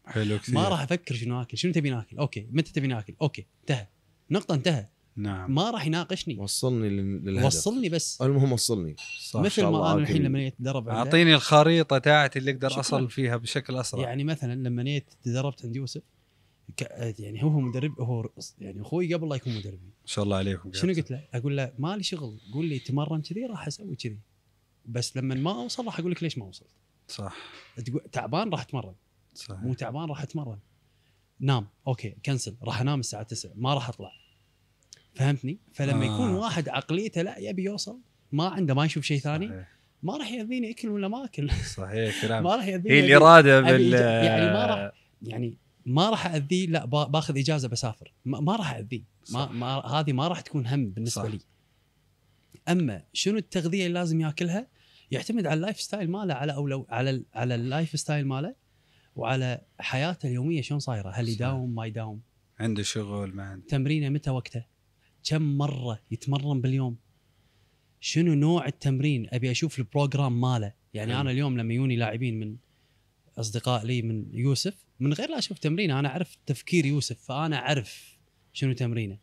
حلو كثير ما راح افكر شنو اكل شنو تبي ناكل اوكي متى تبي ناكل اوكي انتهى نقطه انتهى نعم ما راح يناقشني وصلني للهدف وصلني بس المهم وصلني صح مثل ما انا الحين لما تدرب اعطيني الخريطه تاعتي اللي اقدر اصل فيها بشكل اسرع يعني مثلا لما تدربت عند يوسف يعني هو مدرب هو يعني اخوي قبل لا يكون مدرب ما شاء الله عليكم شنو قلت له؟ اقول له ما لي شغل قول لي تمرن كذي راح اسوي كذي بس لما ما اوصل راح اقول لك ليش ما وصلت صح تقول تعبان راح اتمرن صح مو تعبان راح اتمرن نام اوكي كنسل راح انام الساعه 9 ما راح اطلع فهمتني؟ فلما آه. يكون واحد عقليته لا يبي يوصل ما عنده ما يشوف شيء ثاني ما راح ياذيني اكل ولا ما اكل صحيح كلام ما راح ياذيني هي الاراده بال يعني ما راح يعني ما راح اذيه لا باخذ اجازه بسافر ما راح اذيه ما, ما هذه ما راح تكون هم بالنسبه صح. لي اما شنو التغذيه اللي لازم ياكلها يعتمد على اللايف ستايل ماله على اولو على على اللايف ستايل ماله وعلى حياته اليوميه شلون صايره هل يداوم ما يداوم عنده شغل ما عنده تمرينه متى وقته كم مره يتمرن باليوم شنو نوع التمرين ابي اشوف البروجرام ماله يعني م. انا اليوم لما يوني لاعبين من اصدقاء لي من يوسف من غير لا اشوف تمرين انا اعرف تفكير يوسف فانا اعرف شنو تمرينه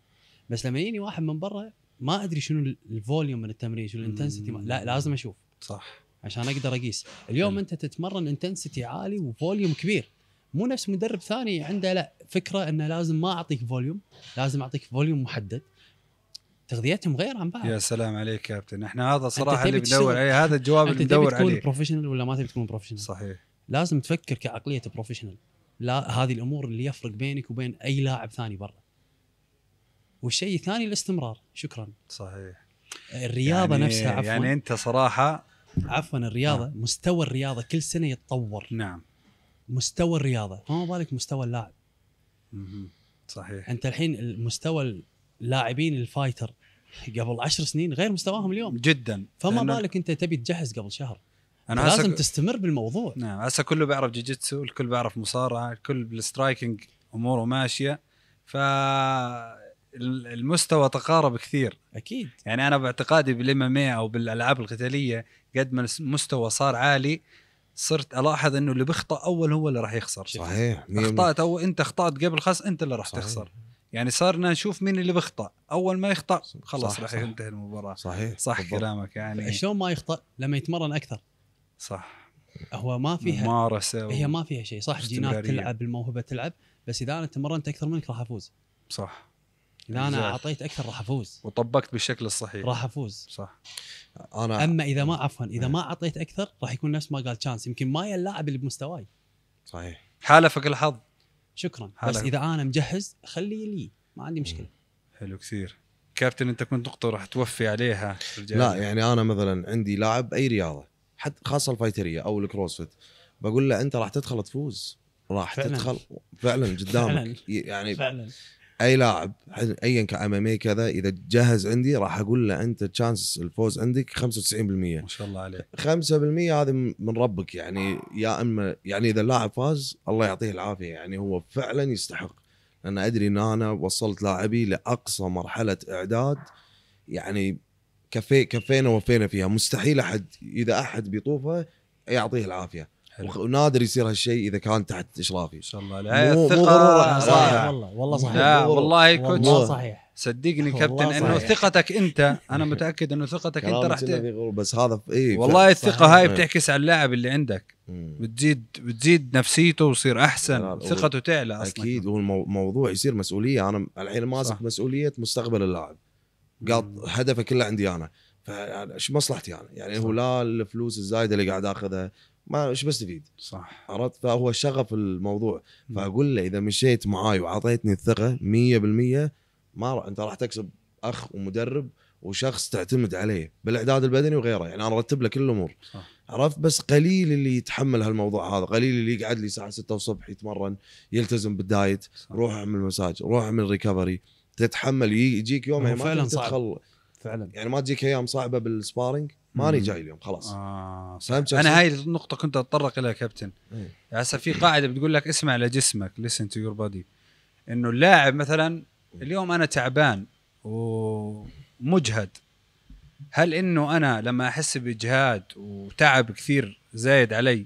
بس لما يجيني واحد من برا ما ادري شنو الفوليوم من التمرين شنو الانتنسيتي لا لازم اشوف صح عشان اقدر اقيس اليوم م. انت تتمرن انتنسيتي عالي وفوليوم كبير مو نفس مدرب ثاني عنده لا فكره انه لازم ما اعطيك فوليوم لازم اعطيك فوليوم محدد تغذيتهم غير عن بعض يا سلام عليك كابتن احنا هذا صراحه اللي بندور عليه هذا الجواب اللي بندور عليه تكون بروفيشنال ولا ما تبي تكون بروفيشنال صحيح لازم تفكر كعقليه بروفيشنال لا هذه الامور اللي يفرق بينك وبين اي لاعب ثاني برا والشيء الثاني الاستمرار شكرا صحيح الرياضه يعني نفسها عفوا يعني انت صراحه عفوا الرياضه نعم. مستوى الرياضه كل سنه يتطور نعم مستوى الرياضه فما بالك مستوى اللاعب صحيح انت الحين المستوى لاعبين الفايتر قبل عشر سنين غير مستواهم اليوم جدا فما بالك انت تبي تجهز قبل شهر انا لازم أسا... تستمر بالموضوع نعم هسه كله بيعرف جيجيتسو الكل بيعرف مصارعه الكل بالسترايكنج اموره ماشيه ف المستوى تقارب كثير اكيد يعني انا باعتقادي بالام او بالالعاب القتاليه قد ما المستوى صار عالي صرت الاحظ انه اللي بيخطا اول هو اللي راح يخسر صحيح اخطات او انت اخطات قبل خاص انت اللي راح تخسر يعني صرنا نشوف مين اللي بيخطا اول ما يخطا خلاص راح ينتهي المباراه صحيح صح بالضبط. كلامك يعني. يعني شلون ما يخطا لما يتمرن اكثر صح هو ما فيها ممارسه هي ما فيها شيء صح جينات تلعب الموهبه تلعب بس اذا انا تمرنت اكثر منك راح افوز صح اذا انا اعطيت اكثر راح افوز وطبقت بالشكل الصحيح راح افوز صح انا اما اذا ما عفوا اذا إيه. ما اعطيت اكثر راح يكون نفس ما قال تشانس يمكن ما اللاعب اللي بمستواي صحيح حالفك الحظ شكرا حلو. بس اذا انا مجهز خليه لي ما عندي مشكله حلو كثير كابتن انت كنت نقطه راح توفي عليها لا يعني انا مثلا عندي لاعب اي رياضه حتى خاصه الفايتريه او الكروسفيت بقول له انت راح تدخل تفوز راح فعلاً. تدخل فعلا قدامك يعني فعلا اي لاعب ايا كان ام اي كذا اذا تجهز عندي راح اقول له انت تشانس الفوز عندك 95% ما شاء الله عليك 5% هذه من ربك يعني يا اما يعني اذا اللاعب فاز الله يعطيه العافيه يعني هو فعلا يستحق لان ادري ان انا وصلت لاعبي لاقصى مرحله اعداد يعني كفي كفينا وفينا فيها مستحيل احد اذا احد بيطوفه يعطيه العافيه حلو. ونادر يصير هالشيء اذا كان تحت اشرافي ان شاء الله لا مو الثقه صحيح والله والله صحيح لا والله كوتش والله صحيح صدقني كابتن انه ثقتك انت انا متاكد انه ثقتك انت راح بس هذا اي والله الثقه هاي بتعكس على اللاعب اللي عندك بتزيد بتزيد نفسيته ويصير احسن ثقته تعلى اصلا اكيد هو الموضوع يصير مسؤوليه انا الحين ماسك مسؤوليه مستقبل اللاعب قاط هدفه كله عندي انا فايش مصلحتي انا يعني, يعني هو لا الفلوس الزايده اللي قاعد اخذها ما ايش بستفيد صح عرفت فهو شغف الموضوع فاقول له اذا مشيت معاي وعطيتني الثقه 100% ما رأ... انت راح تكسب اخ ومدرب وشخص تعتمد عليه بالاعداد البدني وغيره يعني انا ارتب له كل الامور صح. عرفت بس قليل اللي يتحمل هالموضوع هذا قليل اللي يقعد لي الساعه 6 الصبح يتمرن يلتزم بالدايت صح. روح اعمل مساج روح اعمل ريكفري تتحمل يجيك يوم ما فعلا تدخل صعب. فعلا يعني ما تجيك ايام صعبه بالسبارنج ماني جاي اليوم خلاص آه. فهمت انا هاي النقطه كنت اتطرق لها كابتن إيه؟ هسه في قاعده بتقول لك اسمع لجسمك listen تو يور بادي انه اللاعب مثلا اليوم انا تعبان ومجهد هل انه انا لما احس باجهاد وتعب كثير زايد علي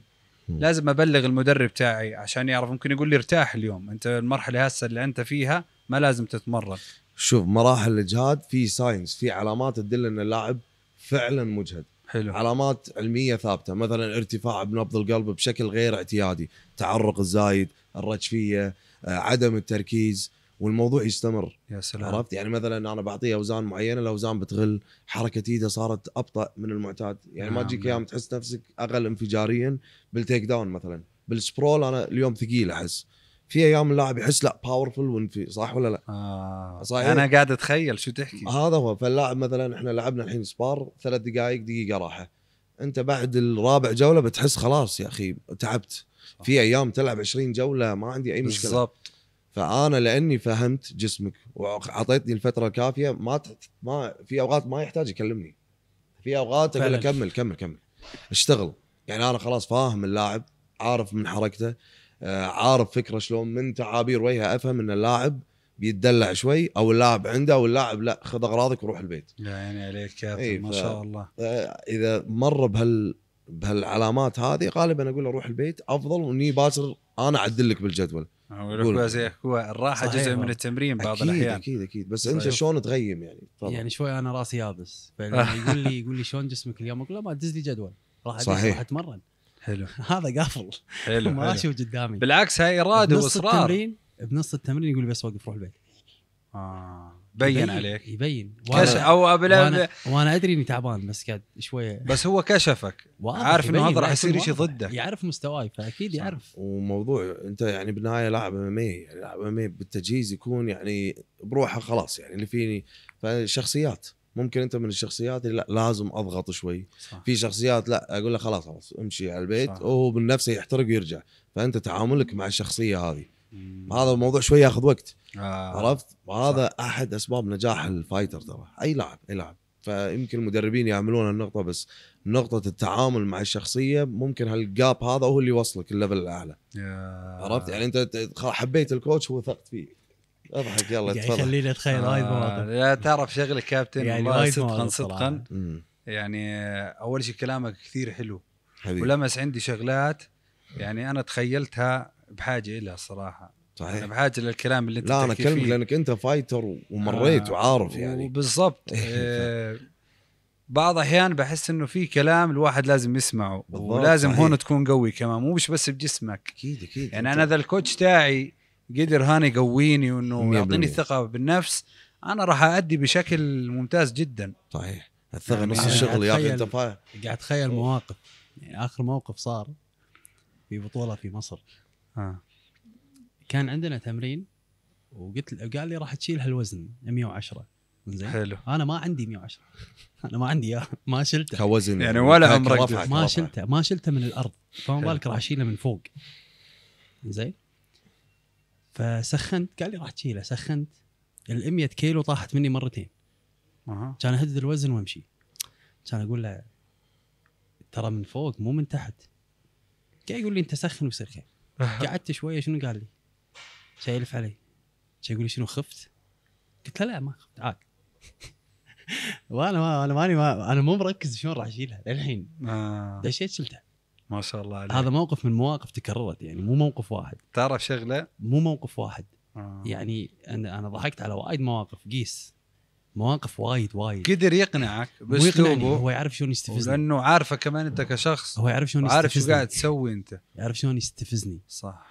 لازم ابلغ المدرب تاعي عشان يعرف ممكن يقول لي ارتاح اليوم انت المرحله هسه اللي انت فيها ما لازم تتمرن شوف مراحل الاجهاد في ساينس في علامات تدل ان اللاعب فعلا مجهد حلو علامات علميه ثابته مثلا ارتفاع بنبض القلب بشكل غير اعتيادي تعرق الزايد الرجفيه آه، عدم التركيز والموضوع يستمر يا سلام عرفت يعني مثلا انا بعطيه اوزان معينه الاوزان بتغل حركه ايده صارت ابطا من المعتاد يعني ما نعم، تجيك ايام نعم. تحس نفسك اقل انفجاريا بالتيك داون مثلا بالسبرول انا اليوم ثقيل احس في ايام اللاعب يحس لا باورفل وانفي صح ولا لا؟ آه صحيح؟ انا قاعد اتخيل شو تحكي هذا هو فاللاعب مثلا احنا لعبنا الحين سبار ثلاث دقائق دقيقه راحه انت بعد الرابع جوله بتحس خلاص يا اخي تعبت في ايام تلعب 20 جوله ما عندي اي مشكله بالضبط فانا لاني فهمت جسمك واعطيتني الفتره الكافيه ما تحت ما في اوقات ما يحتاج يكلمني في اوقات اقول كمل كمل كمل اشتغل يعني انا خلاص فاهم اللاعب عارف من حركته آه، عارف فكره شلون من تعابير وجهه افهم ان اللاعب بيتدلع شوي او اللاعب عنده او اللاعب لا خذ اغراضك وروح البيت. لا يعني عليك كابتن ايه ما شاء الله. آه، اذا مر بهال بهالعلامات هذه غالبا اقول له روح البيت افضل واني باكر انا اعدل لك بالجدول. اقول لك الراحه جزء من التمرين بعض أكيد الاحيان اكيد اكيد بس انت شلون تغيم يعني طبعا. يعني شوي انا راسي يابس يقول لي يقول لي شلون جسمك اليوم اقول له ما تدز لي جدول راح صحيح راح اتمرن حلو هذا قافل حلو ما اشوف قدامي بالعكس هاي اراده واصرار بنص التمرين بنص التمرين يقول بس وقف روح البيت اه بين, عليك يبين او أبلا وانا, وانا ادري اني تعبان بس قاعد شويه بس هو كشفك عارف انه هذا راح يصير شيء ضدك يعرف مستواي فاكيد صح. يعرف وموضوع انت يعني بالنهايه لاعب ام إيه، يعني لاعب ام إيه بالتجهيز يكون يعني بروحه خلاص يعني اللي فيني فشخصيات ممكن انت من الشخصيات اللي لا لازم اضغط شوي صح. في شخصيات لا اقول له خلاص خلاص امشي على البيت صح. وهو من نفسه يحترق ويرجع فانت تعاملك مع الشخصيه هذه مم. هذا الموضوع شوي ياخذ وقت آه. عرفت هذا صح. احد اسباب نجاح الفايتر ترى اي لاعب اي لاعب فيمكن المدربين يعملون النقطه بس نقطه التعامل مع الشخصيه ممكن هالجاب هذا هو اللي يوصلك الليفل الاعلى آه. عرفت يعني انت حبيت الكوتش وثقت فيه اضحك يلا يعني تفضل خليني اتخيل وايد آه، مواضيع لا تعرف شغله كابتن يعني والله صدقا صدقا يعني اول شيء كلامك كثير حلو حبيب. ولمس عندي شغلات يعني انا تخيلتها بحاجه لها الصراحه صحيح انا يعني بحاجه للكلام اللي انت لا انا اكلمك لانك انت فايتر ومريت آه وعارف يعني بالضبط آه بعض احيان بحس انه في كلام الواحد لازم يسمعه ولازم صحيح. هون تكون قوي كمان مو مش بس بجسمك اكيد اكيد يعني انا ذا الكوتش تاعي قدر هاني يقويني وانه يعطيني الثقه بالنفس انا راح اادي بشكل ممتاز جدا صحيح الثقه يعني نص الشغل يا اخي انت فاهم قاعد اتخيل مواقف يعني اخر موقف صار في بطوله في مصر آه. كان عندنا تمرين وقلت قال لي راح تشيل هالوزن 110 زين حلو انا ما عندي 110 انا ما عندي ما شلته كوزن يعني ولا عمرك ما شلته ما شلته من الارض فما بالك راح اشيله من فوق زين فسخنت قال لي راح تشيله سخنت ال 100 كيلو طاحت مني مرتين اها كان اهدد الوزن وامشي كان اقول له ترى من فوق مو من تحت قاعد يقول لي انت سخن ويصير خير قعدت شويه شنو قال لي؟ شايلف علي شا يقول لي شنو خفت؟ قلت له لا ما خفت عاد وانا ما انا ماني ما انا مو مركز شلون راح اشيلها للحين آه. دشيت شلتها ما شاء الله عليك هذا موقف من مواقف تكررت يعني مو موقف واحد ترى شغله مو موقف واحد آه. يعني انا انا ضحكت على وايد مواقف قيس مواقف وايد وايد قدر يقنعك باسلوبه هو يعرف شلون يستفزني لانه عارفه كمان انت نعم. كشخص هو يعرف شلون يستفزني عارف شو قاعد تسوي انت يعرف شلون يستفزني صح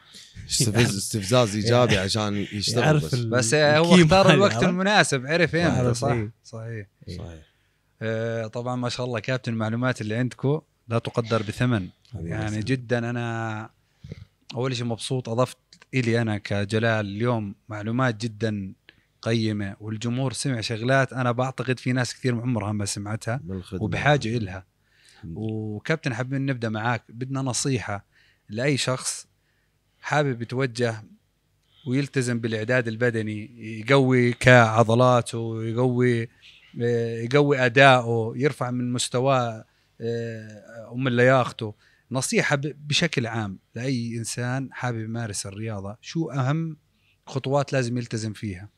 استفز استفزاز ايجابي عشان يشتغل بس بس هو اختار الوقت المناسب عرف امتى صح صحيح إيه. صحيح, صحيح. آه طبعا ما شاء الله كابتن المعلومات اللي عندكم لا تقدر بثمن يعني جدا انا اول شيء مبسوط اضفت الي انا كجلال اليوم معلومات جدا قيمه والجمهور سمع شغلات انا بعتقد في ناس كثير عمرها ما سمعتها وبحاجه الها وكابتن حابين نبدا معاك بدنا نصيحه لاي شخص حابب يتوجه ويلتزم بالاعداد البدني يقوي كعضلاته يقوي آه، يقوي اداؤه يرفع من مستواه ومن آه، لياقته نصيحه بشكل عام لاي انسان حابب يمارس الرياضه شو اهم خطوات لازم يلتزم فيها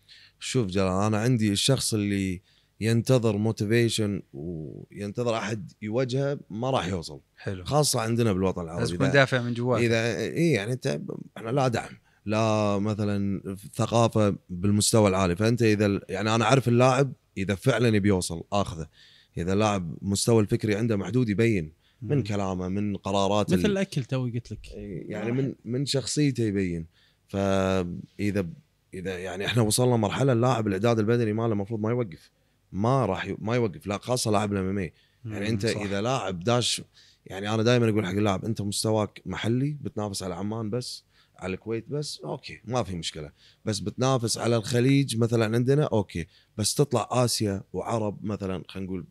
شوف جلال انا عندي الشخص اللي ينتظر موتيفيشن وينتظر احد يوجهه ما راح يوصل حلو خاصه عندنا بالوطن العربي لازم تكون دافع من جواك اذا اي يعني انت احنا لا دعم لا مثلا ثقافه بالمستوى العالي فانت اذا يعني انا اعرف اللاعب اذا فعلا يبي يوصل اخذه اذا اللاعب مستوى الفكري عنده محدود يبين من كلامه من قراراته مثل الاكل توي قلت لك إيه، يعني من من شخصيته يبين فاذا اذا يعني احنا وصلنا مرحله اللاعب الاعداد البدني ماله المفروض ما يوقف ما راح ي... ما يوقف لا خاصه لاعب الام إيه. يعني انت صح. اذا لاعب داش يعني انا دائما اقول حق اللاعب انت مستواك محلي بتنافس على عمان بس على الكويت بس اوكي ما في مشكله بس بتنافس على الخليج مثلا عندنا اوكي بس تطلع اسيا وعرب مثلا خلينا نقول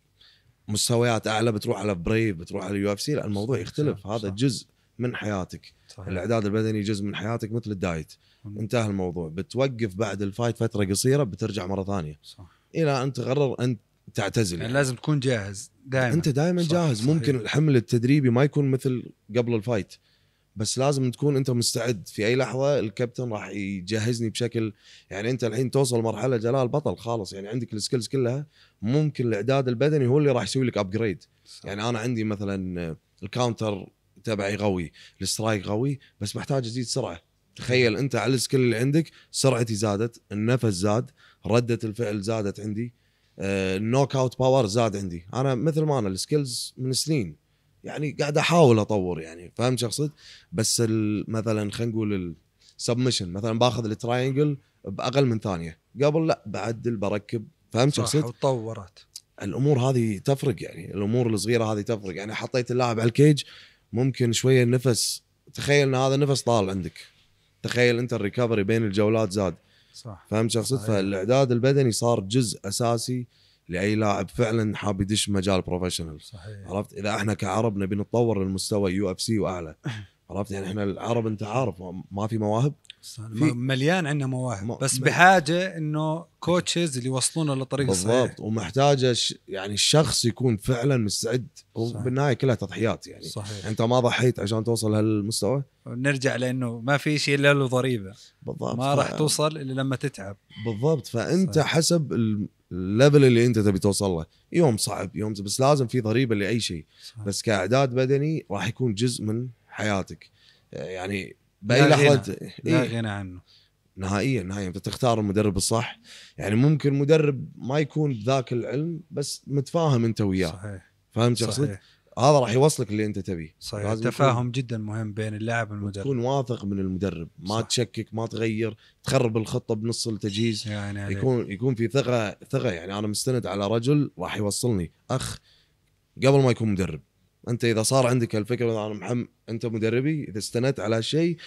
مستويات اعلى بتروح على بريف بتروح على اليو اف سي لا الموضوع يختلف صح. هذا صح. جزء من حياتك صحيح. الاعداد البدني جزء من حياتك مثل الدايت انتهى الموضوع بتوقف بعد الفايت فتره قصيره بترجع مره ثانيه صح. الى ان تقرر ان تعتزل يعني لازم تكون جاهز دائما انت دائما صح جاهز صحيح. ممكن الحمل التدريبي ما يكون مثل قبل الفايت بس لازم تكون انت مستعد في اي لحظه الكابتن راح يجهزني بشكل يعني انت الحين توصل مرحله جلال بطل خالص يعني عندك السكيلز كلها ممكن الاعداد البدني هو اللي راح يسوي لك ابجريد يعني انا عندي مثلا الكاونتر تبعي قوي السترايك قوي بس محتاج ازيد سرعه تخيل انت على السكيل اللي عندك سرعتي زادت النفس زاد رده الفعل زادت عندي النوك اوت باور زاد عندي انا مثل ما انا السكيلز من سنين يعني قاعد احاول اطور يعني فهمت اقصد بس مثلا خلينا نقول السبمشن مثلا باخذ التراينجل باقل من ثانيه قبل لا بعدل بركب فهمت صح اقصد؟ وتطورت الامور هذه تفرق يعني الامور الصغيره هذه تفرق يعني حطيت اللاعب على الكيج ممكن شويه النفس تخيل ان هذا النفس طال عندك تخيل انت الريكفري بين الجولات زاد صح فهمت شو اقصد؟ فالاعداد البدني صار جزء اساسي لاي لاعب فعلا حاب يدش مجال بروفيشنال صحيح عرفت اذا احنا كعرب نبي نتطور للمستوى يو اف سي واعلى عرفت يعني احنا العرب انت عارف ما في مواهب في مليان عندنا مواهب بس بحاجه انه كوتشز اللي يوصلونا للطريق الصحيح بالضبط ومحتاجه يعني الشخص يكون فعلا مستعد وبالنهايه كلها تضحيات يعني صحيح. انت ما ضحيت عشان توصل هالمستوى نرجع لانه ما في شيء الا له ضريبه بالضبط ما ف... راح توصل الا لما تتعب بالضبط فانت صحيح. حسب الليفل اللي انت تبي توصل له يوم صعب يوم بس لازم في ضريبه لاي شيء صحيح. بس كاعداد بدني راح يكون جزء من حياتك آه، يعني باي لحظه لا إيه. غنى عنه نهائيا نهائيا انت تختار المدرب الصح يعني ممكن مدرب ما يكون بذاك العلم بس متفاهم انت وياه صحيح فهمت قصدي؟ هذا راح يوصلك اللي انت تبيه صحيح التفاهم جدا مهم بين اللاعب والمدرب تكون واثق من المدرب ما صح. تشكك ما تغير تخرب الخطه بنص التجهيز يعني عليك. يعني. يكون يكون في ثقه ثقه يعني انا مستند على رجل راح يوصلني اخ قبل ما يكون مدرب انت اذا صار عندك هالفكره انا محمد انت مدربي اذا استندت على شيء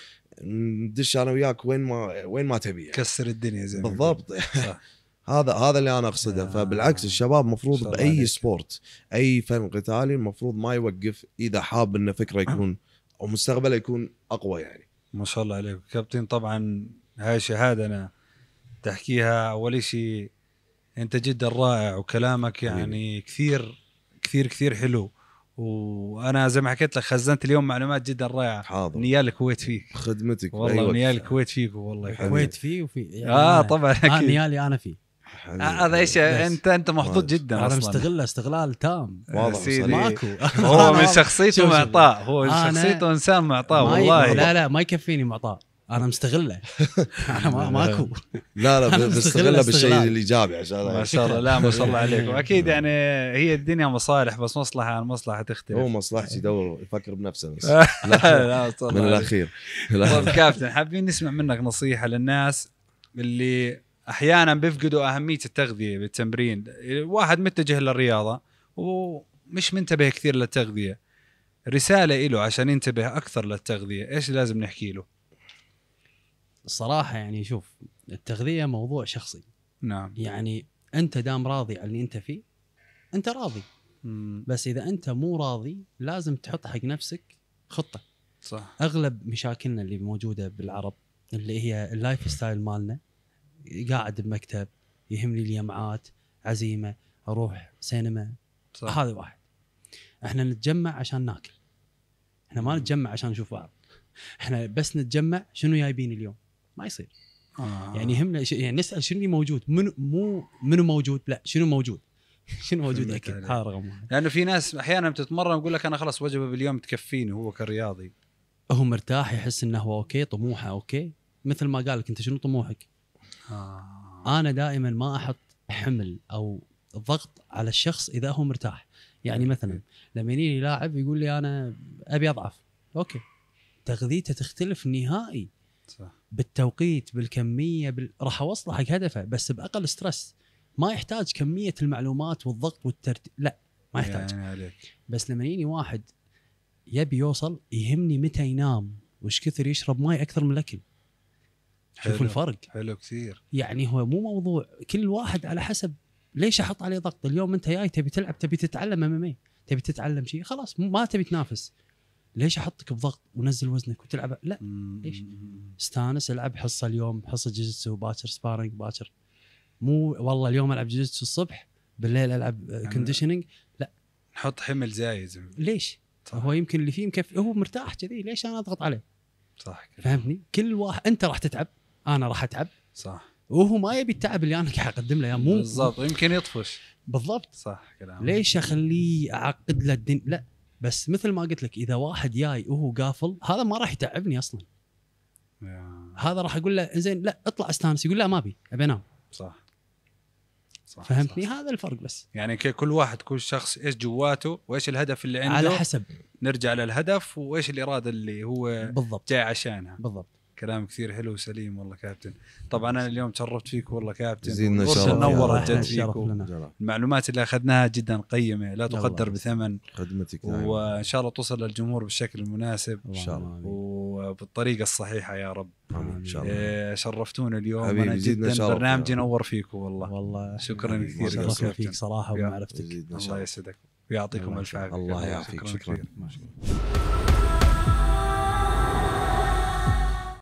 ندش انا وياك وين ما وين ما تبي يعني. كسر الدنيا زي بالضبط صح. هذا هذا اللي انا اقصده آه. فبالعكس الشباب المفروض باي عليك. سبورت اي فن قتالي المفروض ما يوقف اذا حاب انه فكره يكون او مستقبله يكون اقوى يعني ما شاء الله عليك كابتن طبعا هاي شهاده انا تحكيها اول شيء انت جدا رائع وكلامك يعني كثير كثير كثير حلو وانا زي ما حكيت لك خزنت اليوم معلومات جدا رائعه حاضر نيال الكويت فيك خدمتك والله أيوة. نيال الكويت فيك والله الكويت فيه وفي يعني اه طبعا اكيد آه نيالي انا فيه آه، هذا ايش انت انت محظوظ جدا انا مستغله استغلال تام واضح ماكو هو من شخصيته معطاء هو من شخصيته انسان معطاء والله لا لا ما يكفيني معطاء انا مستغله انا ما ماكو لا لا بستغله بالشيء الايجابي عشان ما شاء الله لا ما شاء الله عليك واكيد يعني هي الدنيا مصالح بس مصلحه عن مصلحه تختلف هو مصلحتي يدور يفكر بنفسه بس لا من الاخير طيب، كابتن حابين نسمع منك نصيحه للناس اللي احيانا بيفقدوا اهميه التغذيه بالتمرين واحد متجه للرياضه ومش منتبه كثير للتغذيه رساله له عشان ينتبه اكثر للتغذيه ايش لازم نحكي له الصراحه يعني شوف التغذيه موضوع شخصي نعم يعني انت دام راضي عن اللي انت فيه انت راضي مم. بس اذا انت مو راضي لازم تحط حق نفسك خطه صح اغلب مشاكلنا اللي موجوده بالعرب اللي هي اللايف ستايل مالنا قاعد بمكتب يهمني اليمعات عزيمه اروح سينما صح. هذا واحد احنا نتجمع عشان ناكل احنا ما نتجمع عشان نشوف بعض احنا بس نتجمع شنو جايبين اليوم ما يصير آه. يعني يهمنا ش... يعني نسال شنو اللي موجود منو مو منو موجود لا شنو موجود شنو موجود اكل هذا رقم واحد لانه في ناس احيانا بتتمرن يقول لك انا خلاص وجبه باليوم تكفيني هو كرياضي هو مرتاح يحس انه هو اوكي طموحه اوكي مثل ما قال لك انت شنو طموحك؟ آه. انا دائما ما احط حمل او ضغط على الشخص اذا هو مرتاح يعني مثلا لما يجيني لاعب يقول لي انا ابي اضعف اوكي تغذيته تختلف نهائي صح. بالتوقيت بالكميه بال... راح اوصله حق هدفه بس باقل ستريس ما يحتاج كميه المعلومات والضغط والترتيب لا ما يحتاج يعني عليك. بس لما يجيني واحد يبي يوصل يهمني متى ينام وش كثر يشرب ماي اكثر من الاكل شوف الفرق حلو كثير يعني هو مو موضوع كل واحد على حسب ليش احط عليه ضغط اليوم انت جاي تبي تلعب تبي تتعلم ام تبي تتعلم شيء خلاص ما تبي تنافس ليش احطك بضغط ونزل وزنك وتلعب لا ليش؟ استانس العب حصه اليوم حصه جوجيتسو باكر سبارنج باكر مو والله اليوم العب جوجيتسو الصبح بالليل العب كونديشننج يعني لا نحط حمل زايد ليش؟ صح. هو يمكن اللي فيه مكفي هو مرتاح كذي ليش انا اضغط عليه؟ صح كده. فهمتني؟ كل واحد انت راح تتعب انا راح اتعب صح وهو ما يبي التعب اللي انا قاعد اقدم له مو بالضبط يمكن يطفش بالضبط صح كلام ليش اخليه اعقد له الدنيا لا بس مثل ما قلت لك اذا واحد جاي وهو قافل هذا ما راح يتعبني اصلا هذا راح اقول له زين لا اطلع استانس يقول لا ما ابي ابي انام صح صح فهمتني صح. هذا الفرق بس يعني كل واحد كل شخص ايش جواته وايش الهدف اللي عنده على حسب نرجع للهدف وايش الاراده اللي هو بالضبط جاي عشانها بالضبط كلام كثير حلو وسليم والله كابتن طبعا انا اليوم تشرفت فيك والله كابتن شاء الله نورت جد فيكم المعلومات اللي اخذناها جدا قيمه لا تقدر بثمن خدمتك نعم. وان شاء الله توصل للجمهور بالشكل المناسب ان شاء الله وبالطريقه الصحيحه يا رب امين ان شاء الله إيه، شرفتونا اليوم انا جدا برنامجي نور فيكم والله والله شكرا كثير شرفنا فيك صراحه ومعرفتك الله يسعدك ويعطيكم الف عافيه الله يعافيك شكرا, شكرا.